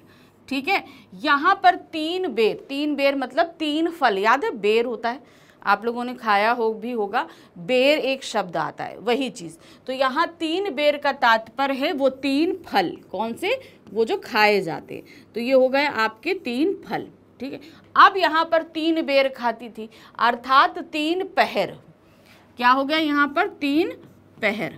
ठीक है यहाँ पर तीन बेर तीन बेर मतलब तीन फल याद है बेर होता है आप लोगों ने खाया हो भी होगा बेर एक शब्द आता है वही चीज़ तो यहाँ तीन बेर का तात्पर्य है वो तीन फल कौन से वो जो खाए जाते हैं तो ये हो गए आपके तीन फल ठीक है अब यहाँ पर तीन बेर खाती थी अर्थात तीन पहर क्या हो गया यहाँ पर तीन पहर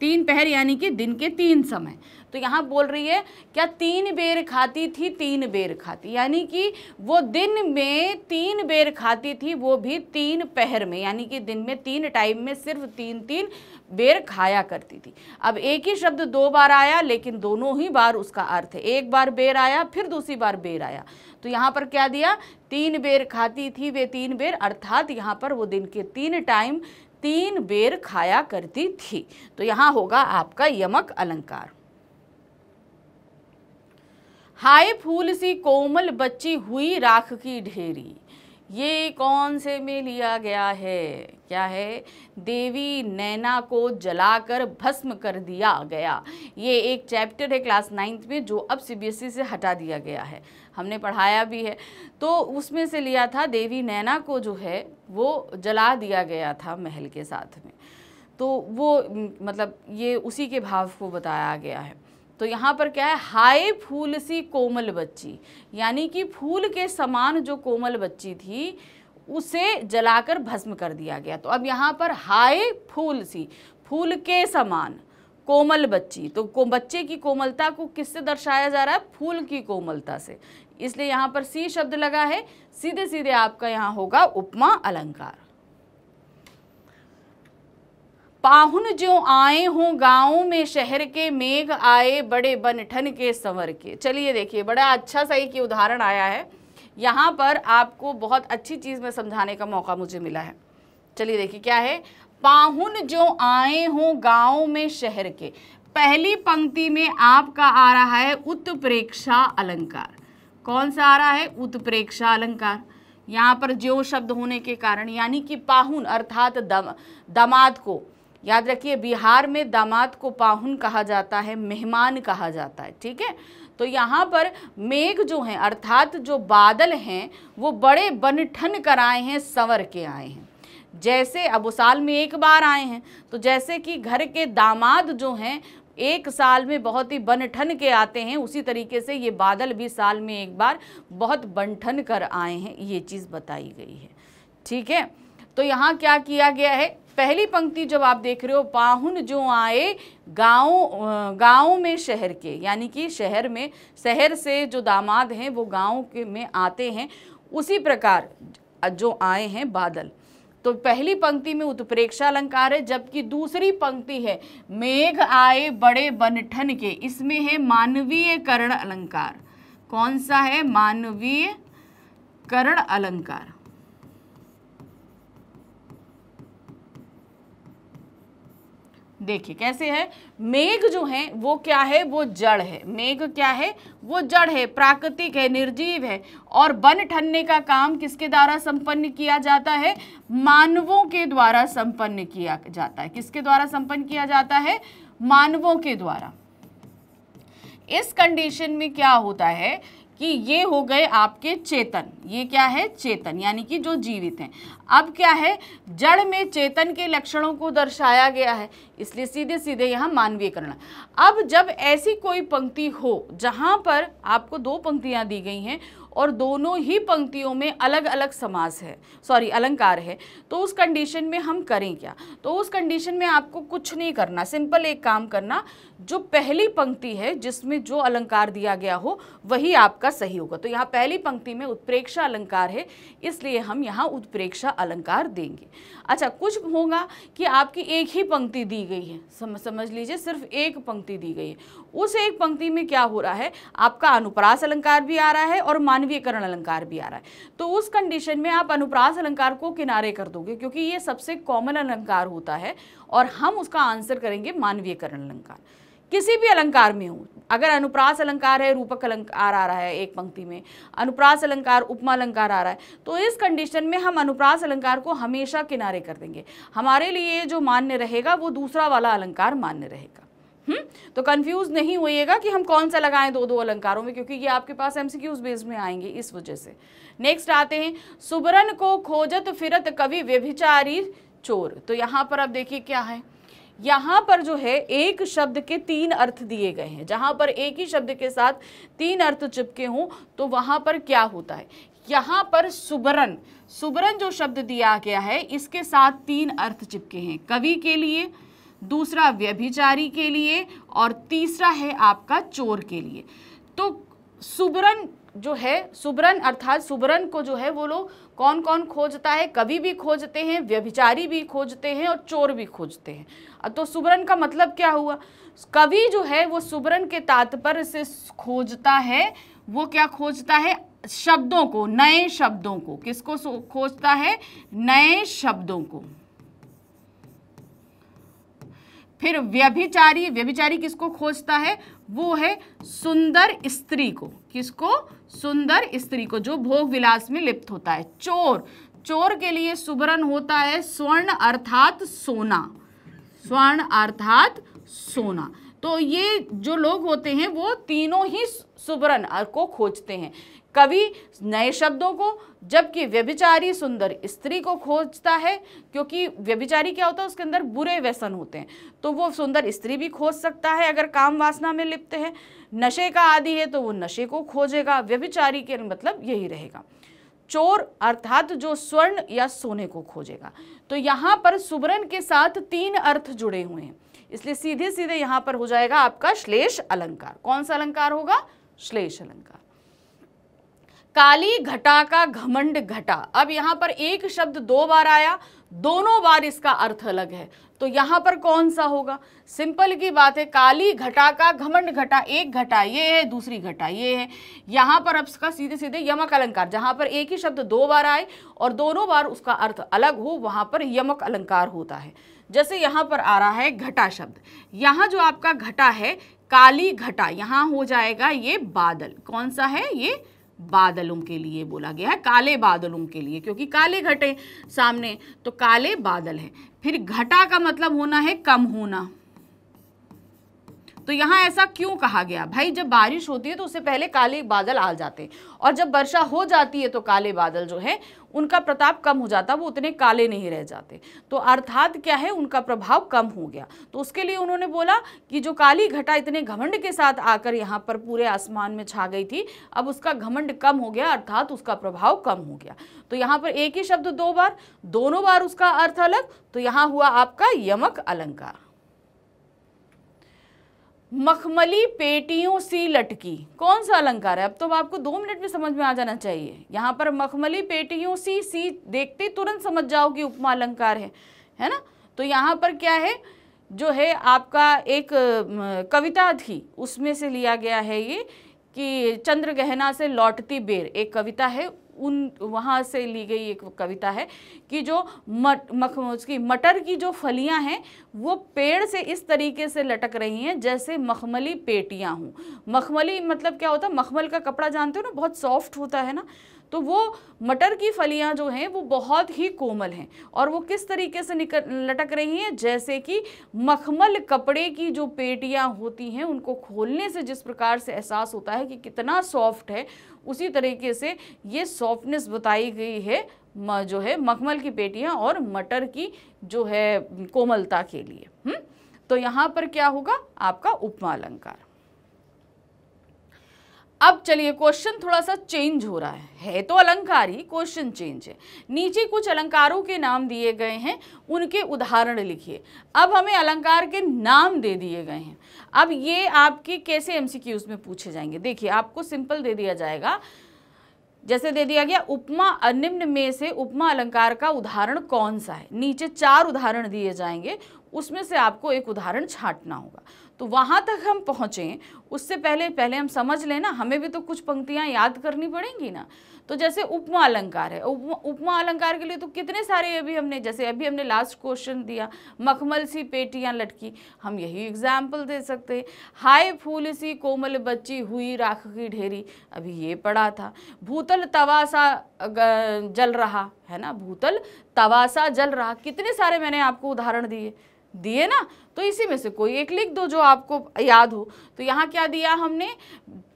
तीन पहर यानी कि दिन के तीन समय तो यहाँ बोल रही है क्या तीन बेर खाती थी तीन बेर खाती यानी कि वो दिन में तीन बेर खाती थी वो भी तीन पहर में यानी कि दिन में तीन टाइम में सिर्फ तीन तीन बेर खाया करती थी अब एक ही शब्द दो बार आया लेकिन दोनों ही बार उसका अर्थ है एक बार बेर आया फिर दूसरी बार बेर आया तो यहाँ पर क्या दिया तीन बेर खाती थी वे तीन बेर अर्थात यहाँ पर वो दिन के तीन टाइम तीन बेर खाया करती थी तो यहाँ होगा आपका यमक अलंकार हाय फूल सी कोमल बच्ची हुई राख की ढेरी ये कौन से में लिया गया है क्या है देवी नैना को जलाकर भस्म कर दिया गया ये एक चैप्टर है क्लास नाइन्थ में जो अब सीबीएसई e से हटा दिया गया है हमने पढ़ाया भी है तो उसमें से लिया था देवी नैना को जो है वो जला दिया गया था महल के साथ में तो वो मतलब ये उसी के भाव को बताया गया है तो यहाँ पर क्या है हाय फूल सी कोमल बच्ची यानी कि फूल के समान जो कोमल बच्ची थी उसे जलाकर भस्म कर दिया गया तो अब यहाँ पर हाय फूल सी फूल के समान कोमल बच्ची तो को बच्चे की कोमलता को किससे दर्शाया जा रहा है फूल की कोमलता से इसलिए यहाँ पर सी शब्द लगा है सीधे सीधे आपका यहाँ होगा उपमा अलंकार पाहुन जो आए हों गाँव में शहर के मेघ आए बड़े बन ठन के संवर के चलिए देखिए बड़ा अच्छा सा एक उदाहरण आया है यहाँ पर आपको बहुत अच्छी चीज़ में समझाने का मौका मुझे मिला है चलिए देखिए क्या है पाहुन जो आए हों गाँव में शहर के पहली पंक्ति में आपका आ रहा है उत्प्रेक्षा अलंकार कौन सा आ रहा है उत्प्रेक्षा अलंकार यहाँ पर जो शब्द होने के कारण यानी कि पाहुन अर्थात दम दमाद को याद रखिए बिहार में दामाद को पाहुन कहा जाता है मेहमान कहा जाता है ठीक है तो यहाँ पर मेघ जो हैं अर्थात जो बादल हैं वो बड़े बनठन कर आए हैं सवर के आए हैं जैसे अब वो साल में एक बार आए हैं तो जैसे कि घर के दामाद जो हैं एक साल में बहुत ही बनठन के आते हैं उसी तरीके से ये बादल भी साल में एक बार बहुत बनठन कर आए हैं ये चीज़ बताई गई है ठीक है तो यहाँ क्या किया गया है पहली पंक्ति जब आप देख रहे हो पाहुन जो आए गाँव गाँव में शहर के यानी कि शहर में शहर से जो दामाद हैं वो गाँव के में आते हैं उसी प्रकार जो आए हैं बादल तो पहली पंक्ति में उत्प्रेक्षा अलंकार है जबकि दूसरी पंक्ति है मेघ आए बड़े बनठन के इसमें है मानवीय करण अलंकार कौन सा है मानवीय करण अलंकार देखिए कैसे है मेघ जो है वो क्या है वो जड़ है मेघ क्या है वो जड़ है प्राकृतिक है निर्जीव है और बन ठनने का काम किसके द्वारा संपन्न किया जाता है मानवों के द्वारा संपन्न किया जाता है किसके द्वारा संपन्न किया जाता है मानवों के द्वारा इस कंडीशन में क्या होता है कि ये हो गए आपके चेतन ये क्या है चेतन यानी कि जो जीवित हैं अब क्या है जड़ में चेतन के लक्षणों को दर्शाया गया है इसलिए सीधे सीधे यहाँ मानवीयकरण अब जब ऐसी कोई पंक्ति हो जहाँ पर आपको दो पंक्तियाँ दी गई हैं और दोनों ही पंक्तियों में अलग अलग समास है सॉरी अलंकार है तो उस कंडीशन में हम करें क्या तो उस कंडीशन में आपको कुछ नहीं करना सिंपल एक काम करना जो पहली पंक्ति है जिसमें जो अलंकार दिया गया हो वही आपका सही होगा तो यहाँ पहली पंक्ति में उत्प्रेक्षा अलंकार है इसलिए हम यहाँ उत्प्रेक्षा अलंकार देंगे अच्छा कुछ होगा कि आपकी एक ही पंक्ति दी गई है समझ समझ लीजिए सिर्फ एक पंक्ति दी गई है उस एक पंक्ति में क्या हो रहा है आपका अनुप्रास अलंकार भी आ रहा है और मानवीयकरण अलंकार भी आ रहा है तो उस कंडीशन में आप अनुप्रास अलंकार को किनारे कर दोगे क्योंकि ये सबसे कॉमन अलंकार होता है और हम उसका आंसर करेंगे मानवीयकरण अलंकार किसी भी अलंकार में हो अगर अनुप्रास अलंकार है रूपक अलंकार आ रहा है एक पंक्ति में अनुप्रास अलंकार उपमा अलंकार आ रहा है तो इस कंडीशन में हम अनुप्रास अलंकार को हमेशा किनारे कर देंगे हमारे लिए जो मान्य रहेगा वो दूसरा वाला अलंकार मान्य रहेगा हम्म तो कंफ्यूज नहीं होइएगा कि हम कौन सा लगाएं दो दो अलंकारों में क्योंकि ये आपके पास एमसीक्यूज बेस में आएंगे इस वजह से नेक्स्ट आते हैं सुबरन को खोजत फिरत कवि व्यभिचारी चोर तो यहाँ पर आप देखिए क्या है यहाँ पर जो है एक शब्द के तीन अर्थ दिए गए हैं जहाँ पर एक ही शब्द के साथ तीन अर्थ चिपके हों तो वहाँ पर क्या होता है यहाँ पर सुबरन सुबरन जो शब्द दिया गया है इसके साथ तीन अर्थ चिपके हैं कवि के लिए दूसरा व्यभिचारी के लिए और तीसरा है आपका चोर के लिए तो सुबरन जो है सुबरन अर्थात सुबरन को जो है वो लोग कौन कौन खोजता है कवि भी खोजते हैं व्यभिचारी भी खोजते हैं और चोर भी खोजते हैं तो सुबरन का मतलब क्या हुआ कवि जो है वो सुबरन के तात्पर्य से खोजता है वो क्या खोजता है शब्दों को नए शब्दों को किसको खोजता है नए शब्दों को फिर व्यभिचारी व्यभिचारी किसको खोजता है वो है सुंदर स्त्री को किसको सुंदर स्त्री को जो भोग विलास में लिप्त होता है चोर चोर के लिए सुबरन होता है स्वर्ण अर्थात सोना स्वर्ण अर्थात सोना तो ये जो लोग होते हैं वो तीनों ही सुबरन को खोजते हैं कवि नए शब्दों को जबकि व्यभिचारी सुंदर स्त्री को खोजता है क्योंकि व्यभिचारी क्या होता है उसके अंदर बुरे व्यसन होते हैं तो वो सुंदर स्त्री भी खोज सकता है अगर काम वासना में लिप्त है नशे का आदि है तो वो नशे को खोजेगा व्यभिचारी के मतलब यही रहेगा चोर अर्थात जो स्वर्ण या सोने को खोजेगा तो यहाँ पर सुबरन के साथ तीन अर्थ जुड़े हुए हैं इसलिए सीधे सीधे यहाँ पर हो जाएगा आपका श्लेष अलंकार कौन सा अलंकार होगा श्लेष अलंकार काली घटा का घमंड घटा अब यहाँ पर एक शब्द दो बार आया दोनों बार इसका अर्थ अलग है तो यहाँ पर कौन सा होगा सिंपल की बात है काली घटा का घमंड घटा एक घटा ये है दूसरी घटा ये है यहाँ पर अब इसका सीधे सीधे यमक अलंकार जहाँ पर एक ही शब्द दो बार आए और दोनों बार उसका अर्थ अलग हो वहाँ पर यमक अलंकार होता है जैसे यहाँ पर आ रहा है घटा शब्द यहाँ जो आपका घटा है काली घटा यहाँ हो जाएगा ये बादल कौन सा है ये बादलों के लिए बोला गया है काले बादलों के लिए क्योंकि काले घटे सामने तो काले बादल हैं फिर घटा का मतलब होना है कम होना तो यहाँ ऐसा क्यों कहा गया भाई जब बारिश होती है तो उससे पहले काले बादल आ जाते हैं और जब वर्षा हो जाती है तो काले बादल जो है उनका प्रताप कम हो जाता वो उतने काले नहीं रह जाते तो अर्थात क्या है उनका प्रभाव कम हो गया तो उसके लिए उन्होंने बोला कि जो काली घटा इतने घमंड के साथ आकर यहाँ पर पूरे आसमान में छा गई थी अब उसका घमंड कम हो गया अर्थात उसका प्रभाव कम हो गया तो यहाँ पर एक ही शब्द दो बार दोनों बार उसका अर्थ अलग तो यहाँ हुआ आपका यमक अलंकार मखमली पेटियों सी लटकी कौन सा अलंकार है अब तो आपको दो मिनट में समझ में आ जाना चाहिए यहाँ पर मखमली पेटियों सी सी देखते तुरंत समझ जाओ कि उपमा अलंकार है है ना तो यहाँ पर क्या है जो है आपका एक कविता थी उसमें से लिया गया है ये कि चंद्र गहना से लौटती बेर एक कविता है उन वहाँ से ली गई एक कविता है कि जो मट मख उसकी मटर की जो फलियाँ हैं वो पेड़ से इस तरीके से लटक रही हैं जैसे मखमली पेटियाँ हों मखमली मतलब क्या होता है मखमल का कपड़ा जानते हो ना बहुत सॉफ्ट होता है ना तो वो मटर की फलियाँ जो हैं वो बहुत ही कोमल हैं और वो किस तरीके से निकल लटक रही हैं जैसे कि मखमल कपड़े की जो पेटियाँ होती हैं उनको खोलने से जिस प्रकार से एहसास होता है कि कितना सॉफ्ट है उसी तरीके से ये सॉफ्टनेस बताई गई है जो है मखमल की पेटियाँ और मटर की जो है कोमलता के लिए हुँ? हम्म? तो यहाँ पर क्या होगा आपका उपमा अलंकार अब चलिए क्वेश्चन थोड़ा सा चेंज हो रहा है है तो अलंकार ही क्वेश्चन चेंज है नीचे कुछ अलंकारों के नाम दिए गए हैं उनके उदाहरण लिखिए अब हमें अलंकार के नाम दे दिए गए हैं अब ये आपके कैसे एमसीक्यूज में पूछे जाएंगे देखिए आपको सिंपल दे दिया जाएगा जैसे दे दिया गया उपमा अनिम्न में से उपमा अलंकार का उदाहरण कौन सा है नीचे चार उदाहरण दिए जाएंगे उसमें से आपको एक उदाहरण छाटना होगा तो वहाँ तक हम पहुँचें उससे पहले पहले हम समझ लें ना हमें भी तो कुछ पंक्तियाँ याद करनी पड़ेंगी ना तो जैसे उपमा अलंकार है उपमा अलंकार के लिए तो कितने सारे अभी हमने जैसे अभी हमने लास्ट क्वेश्चन दिया मखमल सी पेटियाँ लटकी हम यही एग्जाम्पल दे सकते हैं हाय फूल सी कोमल बच्ची हुई राख की ढेरी अभी ये पड़ा था भूतल तवासा जल रहा है ना भूतल तवासा जल रहा कितने सारे मैंने आपको उदाहरण दिए दिए ना तो इसी में से कोई एक लिख दो जो आपको याद हो तो यहाँ क्या दिया हमने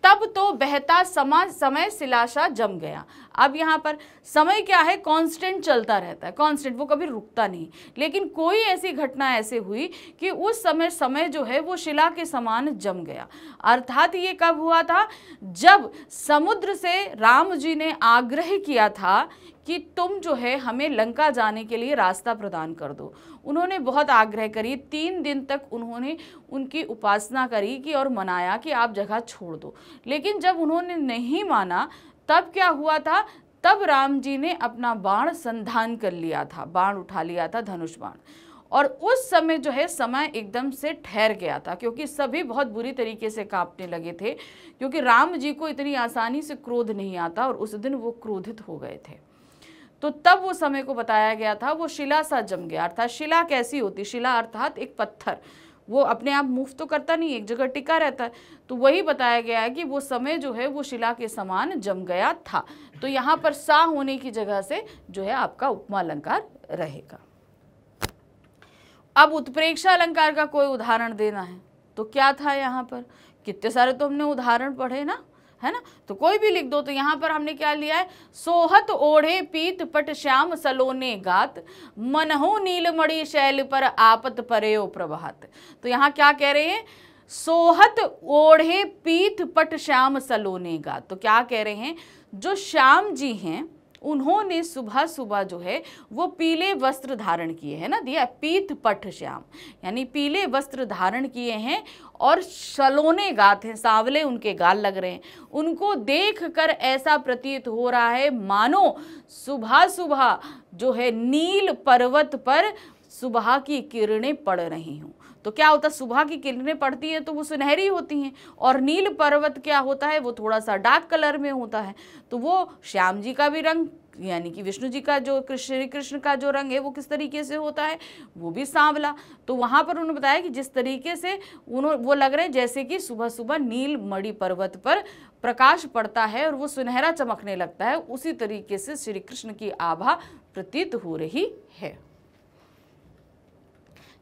तब तो बहता समा समय सिलाशा जम गया अब यहाँ पर समय क्या है कांस्टेंट चलता रहता है कांस्टेंट वो कभी रुकता नहीं लेकिन कोई ऐसी घटना ऐसे हुई कि उस समय समय जो है वो शिला के समान जम गया अर्थात ये कब हुआ था जब समुद्र से राम जी ने आग्रह किया था कि तुम जो है हमें लंका जाने के लिए रास्ता प्रदान कर दो उन्होंने बहुत आग्रह करी तीन दिन तक उन्होंने उनकी उपासना करी कि और मनाया कि आप जगह छोड़ दो लेकिन जब उन्होंने नहीं माना तब क्या हुआ था तब राम जी ने अपना बाण संधान कर लिया था बाण उठा लिया था धनुष बाण और उस समय जो है समय एकदम से ठहर गया था क्योंकि सभी बहुत बुरी तरीके से कांपने लगे थे क्योंकि राम जी को इतनी आसानी से क्रोध नहीं आता और उस दिन वो क्रोधित हो गए थे तो तब वो समय को बताया गया था वो शिला सा जम गया अर्थात शिला कैसी होती शिला अर्थात एक पत्थर वो अपने आप मूव तो करता नहीं एक जगह टिका रहता है तो वही बताया गया है कि वो समय जो है वो शिला के समान जम गया था तो यहाँ पर सा होने की जगह से जो है आपका उपमा अलंकार रहेगा अब उत्प्रेक्षा अलंकार का कोई उदाहरण देना है तो क्या था यहाँ पर कितने सारे तो हमने उदाहरण पढ़े ना है ना तो कोई भी लिख दो तो यहाँ पर हमने क्या लिया है सोहत ओढ़े पीत पट श्याम सलोने गात मनहो नीलमणि शैल पर आपत परेओ प्रभात तो यहाँ क्या कह रहे हैं सोहत ओढ़े पीत पट श्याम सलोने गात तो क्या कह रहे हैं जो श्याम जी हैं उन्होंने सुबह सुबह जो है वो पीले वस्त्र धारण किए हैं ना दिया पीत पट श्याम यानी पीले वस्त्र धारण किए हैं और शलोने गात हैं सांवले उनके गाल लग रहे हैं उनको देख कर ऐसा प्रतीत हो रहा है मानो सुबह सुबह जो है नील पर्वत पर सुबह की किरणें पड़ रही हूँ तो क्या होता है सुबह की किरणें पड़ती हैं तो वो सुनहरी होती हैं और नील पर्वत क्या होता है वो थोड़ा सा डार्क कलर में होता है तो वो श्याम जी का भी रंग यानी कि विष्णु जी का जो श्री कृष्ण का जो रंग है वो किस तरीके से होता है वो भी सांवला तो वहाँ पर उन्होंने बताया कि जिस तरीके से उन्होंने वो लग रहे हैं जैसे कि सुबह सुबह नील मणि पर्वत पर प्रकाश पड़ता है और वो सुनहरा चमकने लगता है उसी तरीके से श्री कृष्ण की आभा प्रतीत हो रही है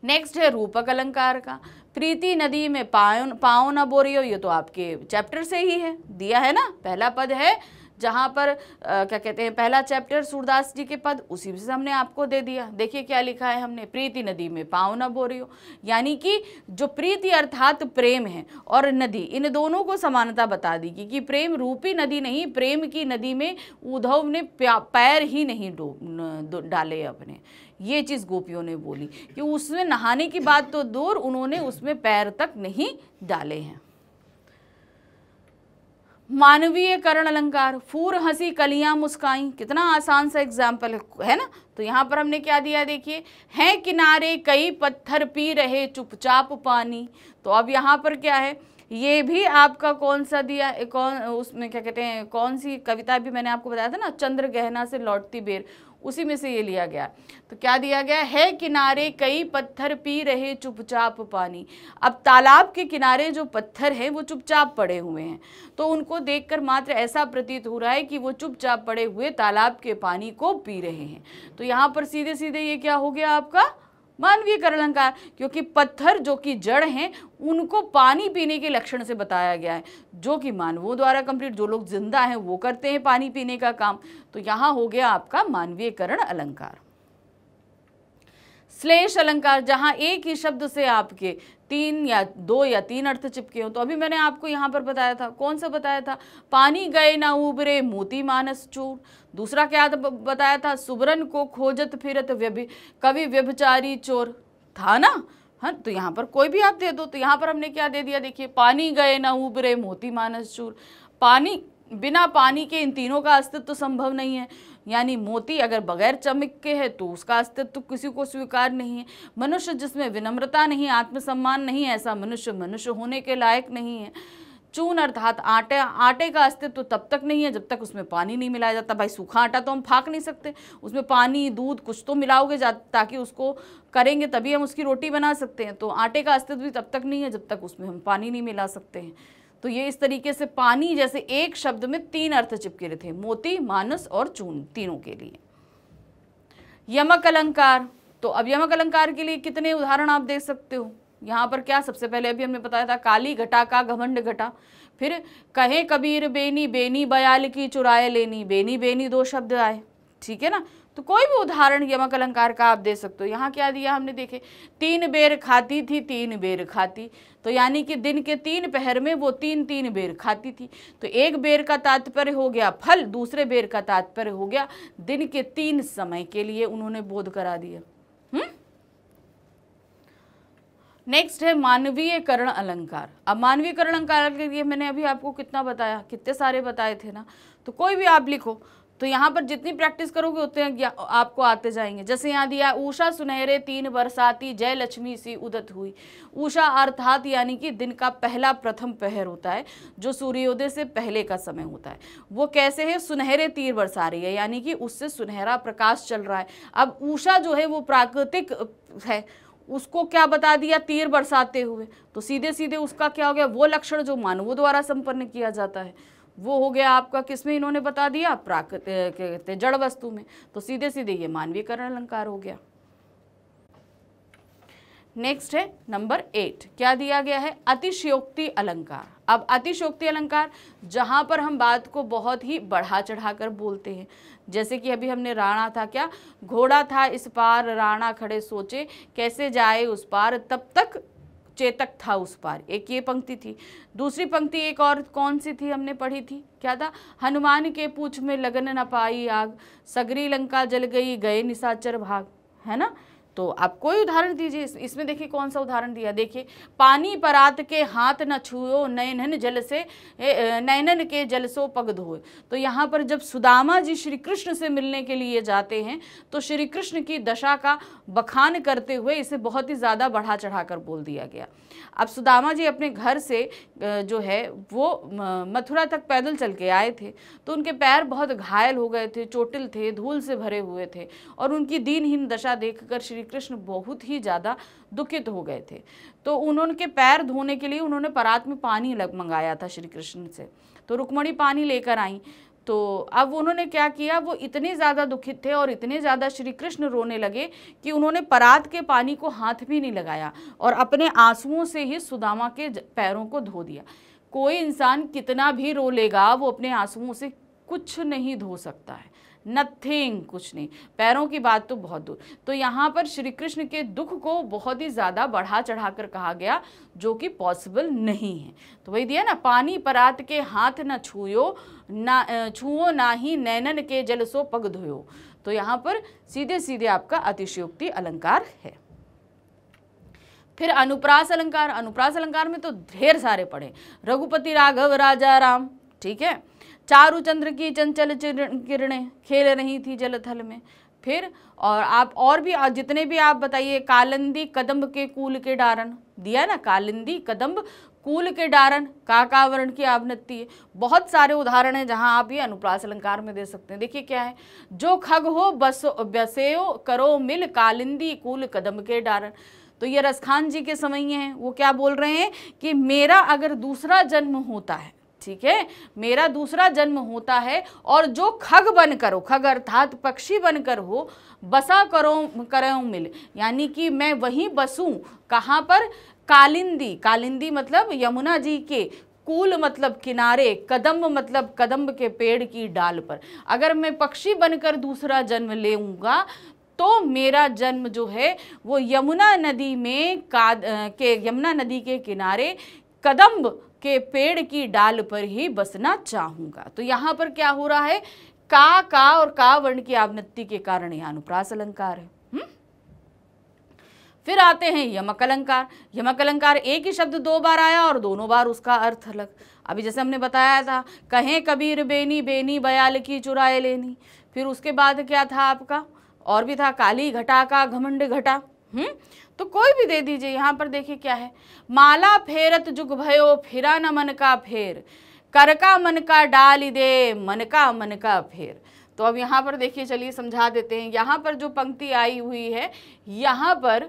नेक्स्ट है रूपक अलंकार का प्रीति नदी में पाओ पाओ न बोरियो ये तो आपके चैप्टर से ही है दिया है ना पहला पद है जहाँ पर आ, क्या कहते हैं पहला चैप्टर सूरदास जी के पद उसी से हमने आपको दे दिया देखिए क्या लिखा है हमने प्रीति नदी में पाँव न बोरियो यानी कि जो प्रीति अर्थात प्रेम है और नदी इन दोनों को समानता बता दी कि, कि प्रेम रूपी नदी नहीं प्रेम की नदी में उद्धव ने पैर ही नहीं डाले अपने ये चीज़ गोपियों ने बोली कि उसमें नहाने की बात तो दूर उन्होंने उसमें पैर तक नहीं डाले हैं मानवीयकरण अलंकार फूर हंसी कलियां मुस्काई कितना आसान सा एग्जाम्पल है ना तो यहाँ पर हमने क्या दिया देखिए हैं किनारे कई पत्थर पी रहे चुपचाप पानी तो अब यहाँ पर क्या है ये भी आपका कौन सा दिया कौन उसमें क्या कहते हैं कौन सी कविता भी मैंने आपको बताया था ना चंद्र गहना से लौटती बेर उसी में से ये लिया गया तो क्या दिया गया है किनारे कई पत्थर पी रहे चुपचाप पानी अब तालाब के किनारे जो पत्थर हैं वो चुपचाप पड़े हुए हैं तो उनको देखकर मात्र ऐसा प्रतीत हो रहा है कि वो चुपचाप पड़े हुए तालाब के पानी को पी रहे हैं तो यहाँ पर सीधे सीधे ये क्या हो गया आपका मानवीय कर अलंकार क्योंकि पत्थर जो कि जड़ हैं उनको पानी पीने के लक्षण से बताया गया है जो कि मानवों द्वारा कंप्लीट जो लोग जिंदा हैं वो करते हैं पानी पीने का काम तो यहाँ हो गया आपका मानवीयकरण अलंकार श्लेष अलंकार जहाँ एक ही शब्द से आपके तीन या दो या तीन अर्थ चिपके हों तो अभी मैंने आपको यहाँ पर बताया था कौन सा बताया था पानी गए ना उबरे मोती मानस चूर दूसरा क्या बताया था सुबरन को खोजत फिरत व्यभि कवि व्यभिचारी चोर था ना हाँ तो यहाँ पर कोई भी आप दे दो तो यहाँ पर हमने क्या दे दिया देखिए पानी गए ना उबरे मोती मानस चूर पानी बिना पानी के इन तीनों का अस्तित्व संभव नहीं है यानी मोती अगर बगैर चमक के है तो उसका अस्तित्व किसी को स्वीकार नहीं है मनुष्य जिसमें विनम्रता नहीं आत्मसम्मान नहीं है ऐसा मनुष्य मनुष्य होने के लायक नहीं है चून अर्थात आटे आटे का अस्तित्व तब तक नहीं है जब तक उसमें पानी नहीं मिलाया जाता भाई सूखा आटा तो हम फाँक नहीं सकते उसमें पानी दूध कुछ तो मिलाओगे जा ताकि उसको करेंगे तभी हम उसकी रोटी बना सकते हैं तो आटे का अस्तित्व भी तब तक नहीं है जब तक उसमें हम पानी नहीं मिला सकते हैं तो ये इस तरीके से पानी जैसे एक शब्द में तीन अर्थ चिपके रहे थे मोती मानस और चून तीनों के लिए यमक अलंकार तो अब यमक अलंकार के लिए कितने उदाहरण आप देख सकते हो यहाँ पर क्या सबसे पहले अभी हमने बताया था काली घटा का घमंड घटा फिर कहे कबीर बेनी बेनी बयाल की चुराए लेनी बेनी बेनी दो शब्द आए ठीक है ना तो कोई भी उदाहरण यमक अलंकार का आप दे सकते हो यहाँ क्या दिया हमने देखे तीन बेर खाती थी तीन बेर खाती तो यानी कि दिन के तीन पहर में वो तीन तीन बेर खाती थी तो एक बेर का तात्पर्य हो गया फल दूसरे बेर का तात्पर्य हो गया दिन के तीन समय के लिए उन्होंने बोध करा दिया नेक्स्ट है मानवीय करण अलंकार अब मानवीय करण अलंकार के लिए मैंने अभी आपको कितना बताया कितने सारे बताए थे ना तो कोई भी आप लिखो तो यहाँ पर जितनी प्रैक्टिस करोगे उतने आपको आते जाएंगे जैसे यहाँ दिया उषा सुनहरे तीन बरसाती जय लक्ष्मी सी उदत हुई उषा अर्थात यानी कि दिन का पहला प्रथम पहर होता है जो सूर्योदय से पहले का समय होता है वो कैसे है सुनहरे तीर बरसा रही है यानी कि उससे सुनहरा प्रकाश चल रहा है अब उषा जो है वो प्राकृतिक है उसको क्या बता दिया तीर बरसाते हुए तो सीधे सीधे उसका क्या हो गया वो लक्षण जो मानवों द्वारा संपन्न किया जाता है वो हो गया आपका किस में इन्होंने बता दिया प्राकृत जड़ वस्तु में तो सीधे सीधे ये मानवीकरण अलंकार हो गया नेक्स्ट है नंबर एट क्या दिया गया है अतिशयोक्ति अलंकार अब अतिशयोक्ति अलंकार जहां पर हम बात को बहुत ही बढ़ा चढ़ा कर बोलते हैं जैसे कि अभी हमने राणा था क्या घोड़ा था इस पार राणा खड़े सोचे कैसे जाए उस पार तब तक चेतक था उस पार एक ये पंक्ति थी दूसरी पंक्ति एक और कौन सी थी हमने पढ़ी थी क्या था हनुमान के पूछ में लगन न पाई आग सगरी लंका जल गई गए निशाचर भाग है ना तो आप कोई उदाहरण दीजिए इसमें देखिए कौन सा उदाहरण दिया देखिए पानी परात के हाथ न छुओ नयनन जल से नयनन के जल सो पग धोए तो यहाँ पर जब सुदामा जी श्री कृष्ण से मिलने के लिए जाते हैं तो श्री कृष्ण की दशा का बखान करते हुए इसे बहुत ही ज़्यादा बढ़ा चढ़ा कर बोल दिया गया अब सुदामा जी अपने घर से जो है वो मथुरा तक पैदल चल के आए थे तो उनके पैर बहुत घायल हो गए थे चोटिल थे धूल से भरे हुए थे और उनकी दीनहीन दशा देखकर श्री कृष्ण बहुत ही ज़्यादा दुखित हो गए थे तो उन्होंने पैर धोने के लिए उन्होंने परात में पानी लग मंगाया था श्री कृष्ण से तो रुक्मणी पानी लेकर आई तो अब उन्होंने क्या किया वो इतने ज़्यादा दुखित थे और इतने ज़्यादा श्री कृष्ण रोने लगे कि उन्होंने परात के पानी को हाथ भी नहीं लगाया और अपने आंसुओं से ही सुदामा के पैरों को धो दिया कोई इंसान कितना भी रो लेगा वो अपने आंसुओं से कुछ नहीं धो सकता है नथिंग कुछ नहीं पैरों की बात तो बहुत दूर तो यहाँ पर श्री कृष्ण के दुख को बहुत ही ज़्यादा बढ़ा चढ़ा कर कहा गया जो कि पॉसिबल नहीं है तो वही दिया ना पानी परात के हाथ न छूयो ना छुओ ना ही नैनन के जल सो पग धोयो तो यहाँ पर सीधे सीधे आपका अतिशयोक्ति अलंकार है फिर अनुप्रास अलंकार अनुप्रास अलंकार में तो ढेर सारे पड़े रघुपति राघव राजा राम ठीक है चारू चंद्र की चंचल किरणें खेल रही थी जलथल में फिर और आप और भी और जितने भी आप बताइए कालंदी कदम्ब के कूल के डारन दिया ना कालिंदी कदम्ब कूल के डारण काकावरण की आवनत्ति बहुत सारे उदाहरण हैं जहां आप ये अनुप्रास अलंकार में दे सकते हैं देखिए क्या है जो खग हो बस बसेओ करो मिल कालिंदी कूल कदम के डारण तो ये रसखान जी के समय हैं वो क्या बोल रहे हैं कि मेरा अगर दूसरा जन्म होता है ठीक है मेरा दूसरा जन्म होता है और जो खग बन करो खग अर्थात पक्षी बनकर हो बसा करो करो मिल यानी कि मैं वहीं बसूं कहाँ पर कालिंदी कालिंदी मतलब यमुना जी के कूल मतलब किनारे कदम मतलब कदम के पेड़ की डाल पर अगर मैं पक्षी बनकर दूसरा जन्म लेऊंगा तो मेरा जन्म जो है वो यमुना नदी में का के यमुना नदी के किनारे कदम्ब के पेड़ की डाल पर ही बसना चाहूंगा तो यहाँ पर क्या हो रहा है का का और का वर्ण की आवनत्ति के कारण यह अनुप्रास अलंकार है हम्म? फिर आते हैं यमक अलंकार यमक अलंकार एक ही शब्द दो बार आया और दोनों बार उसका अर्थ अलग अभी जैसे हमने बताया था कहें कबीर बेनी बेनी बयाल की चुराए लेनी फिर उसके बाद क्या था आपका और भी था काली घटा का घमंड घटा हम्म तो कोई भी दे दीजिए यहाँ पर देखिए क्या है माला फेरत जुग भयो फिरा न मन का फेर करका मन का डाल दे मन का मन का फेर तो अब यहाँ पर देखिए चलिए समझा देते हैं यहाँ पर जो पंक्ति आई हुई है यहाँ पर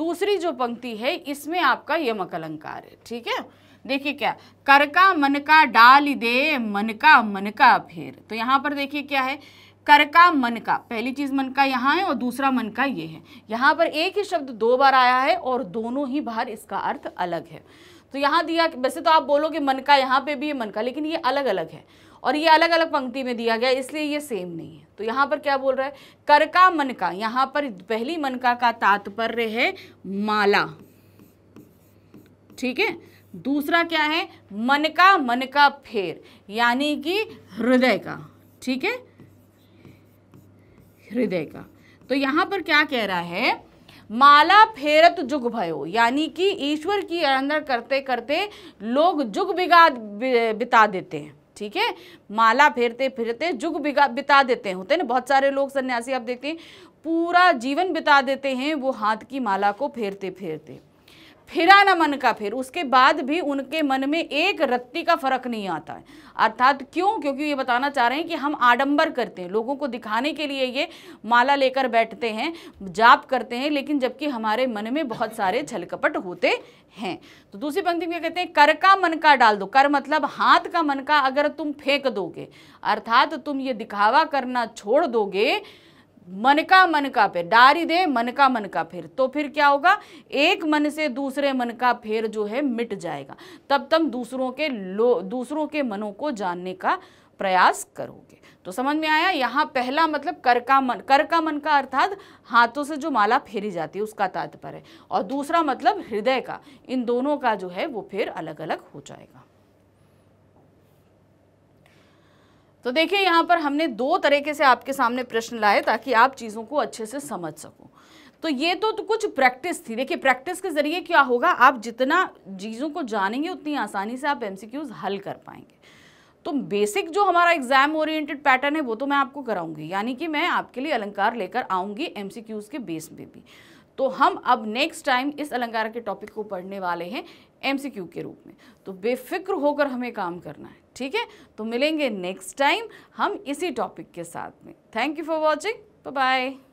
दूसरी जो पंक्ति है इसमें आपका यमक अलंकार है ठीक है देखिए क्या कर का मन का डाल दे मन का मन का फेर तो यहाँ पर देखिए क्या है कर का मन का पहली चीज़ मन का यहाँ है और दूसरा मन का ये है यहाँ पर एक ही शब्द दो बार आया है और दोनों ही बार इसका अर्थ अलग है तो यहाँ दिया वैसे तो आप बोलोगे मन का यहाँ पे भी है मन का लेकिन ये अलग अलग है और ये अलग अलग पंक्ति में दिया गया इसलिए ये सेम नहीं है तो यहाँ पर क्या बोल रहा है कर का मन का यहाँ पर पहली मन का का तात्पर्य है माला ठीक है दूसरा क्या है मन का मन का फेर यानी कि हृदय का ठीक है हृदय का तो यहाँ पर क्या कह रहा है माला फेरत जुग भयो यानी कि ईश्वर की आराधना करते करते लोग जुग बिगा बिता देते हैं ठीक है माला फेरते फिरते जुग बिगा बिता देते हैं होते हैं ना बहुत सारे लोग सन्यासी आप देखते हैं पूरा जीवन बिता देते हैं वो हाथ की माला को फेरते फेरते फिरा ना मन का फिर उसके बाद भी उनके मन में एक रत्ती का फर्क नहीं आता है अर्थात क्यों क्योंकि ये बताना चाह रहे हैं कि हम आडंबर करते हैं लोगों को दिखाने के लिए ये माला लेकर बैठते हैं जाप करते हैं लेकिन जबकि हमारे मन में बहुत सारे छलकपट होते हैं तो दूसरी पंक्ति में कहते हैं कर का मन का डाल दो कर मतलब हाथ का मन का अगर तुम फेंक दोगे अर्थात तुम ये दिखावा करना छोड़ दोगे मन का मन का फेर डारी दे मन का मन का फेर तो फिर क्या होगा एक मन से दूसरे मन का फेर जो है मिट जाएगा तब तुम दूसरों के लो दूसरों के मनों को जानने का प्रयास करोगे तो समझ में आया यहाँ पहला मतलब कर का मन कर का मन का अर्थात हाथों से जो माला फेरी जाती है उसका तात्पर्य और दूसरा मतलब हृदय का इन दोनों का जो है वो फिर अलग अलग हो जाएगा तो देखिए यहाँ पर हमने दो तरीके से आपके सामने प्रश्न लाए ताकि आप चीज़ों को अच्छे से समझ सको तो ये तो, तो कुछ प्रैक्टिस थी देखिए प्रैक्टिस के ज़रिए क्या होगा आप जितना चीज़ों को जानेंगे उतनी आसानी से आप एम हल कर पाएंगे तो बेसिक जो हमारा एग्जाम ओरिएंटेड पैटर्न है वो तो मैं आपको कराऊंगी यानी कि मैं आपके लिए अलंकार लेकर आऊंगी एम के बेस में भी तो हम अब नेक्स्ट टाइम इस अलंकार के टॉपिक को पढ़ने वाले हैं एम के रूप में तो बेफिक्र होकर हमें काम करना है ठीक है तो मिलेंगे नेक्स्ट टाइम हम इसी टॉपिक के साथ में thank you for watching bye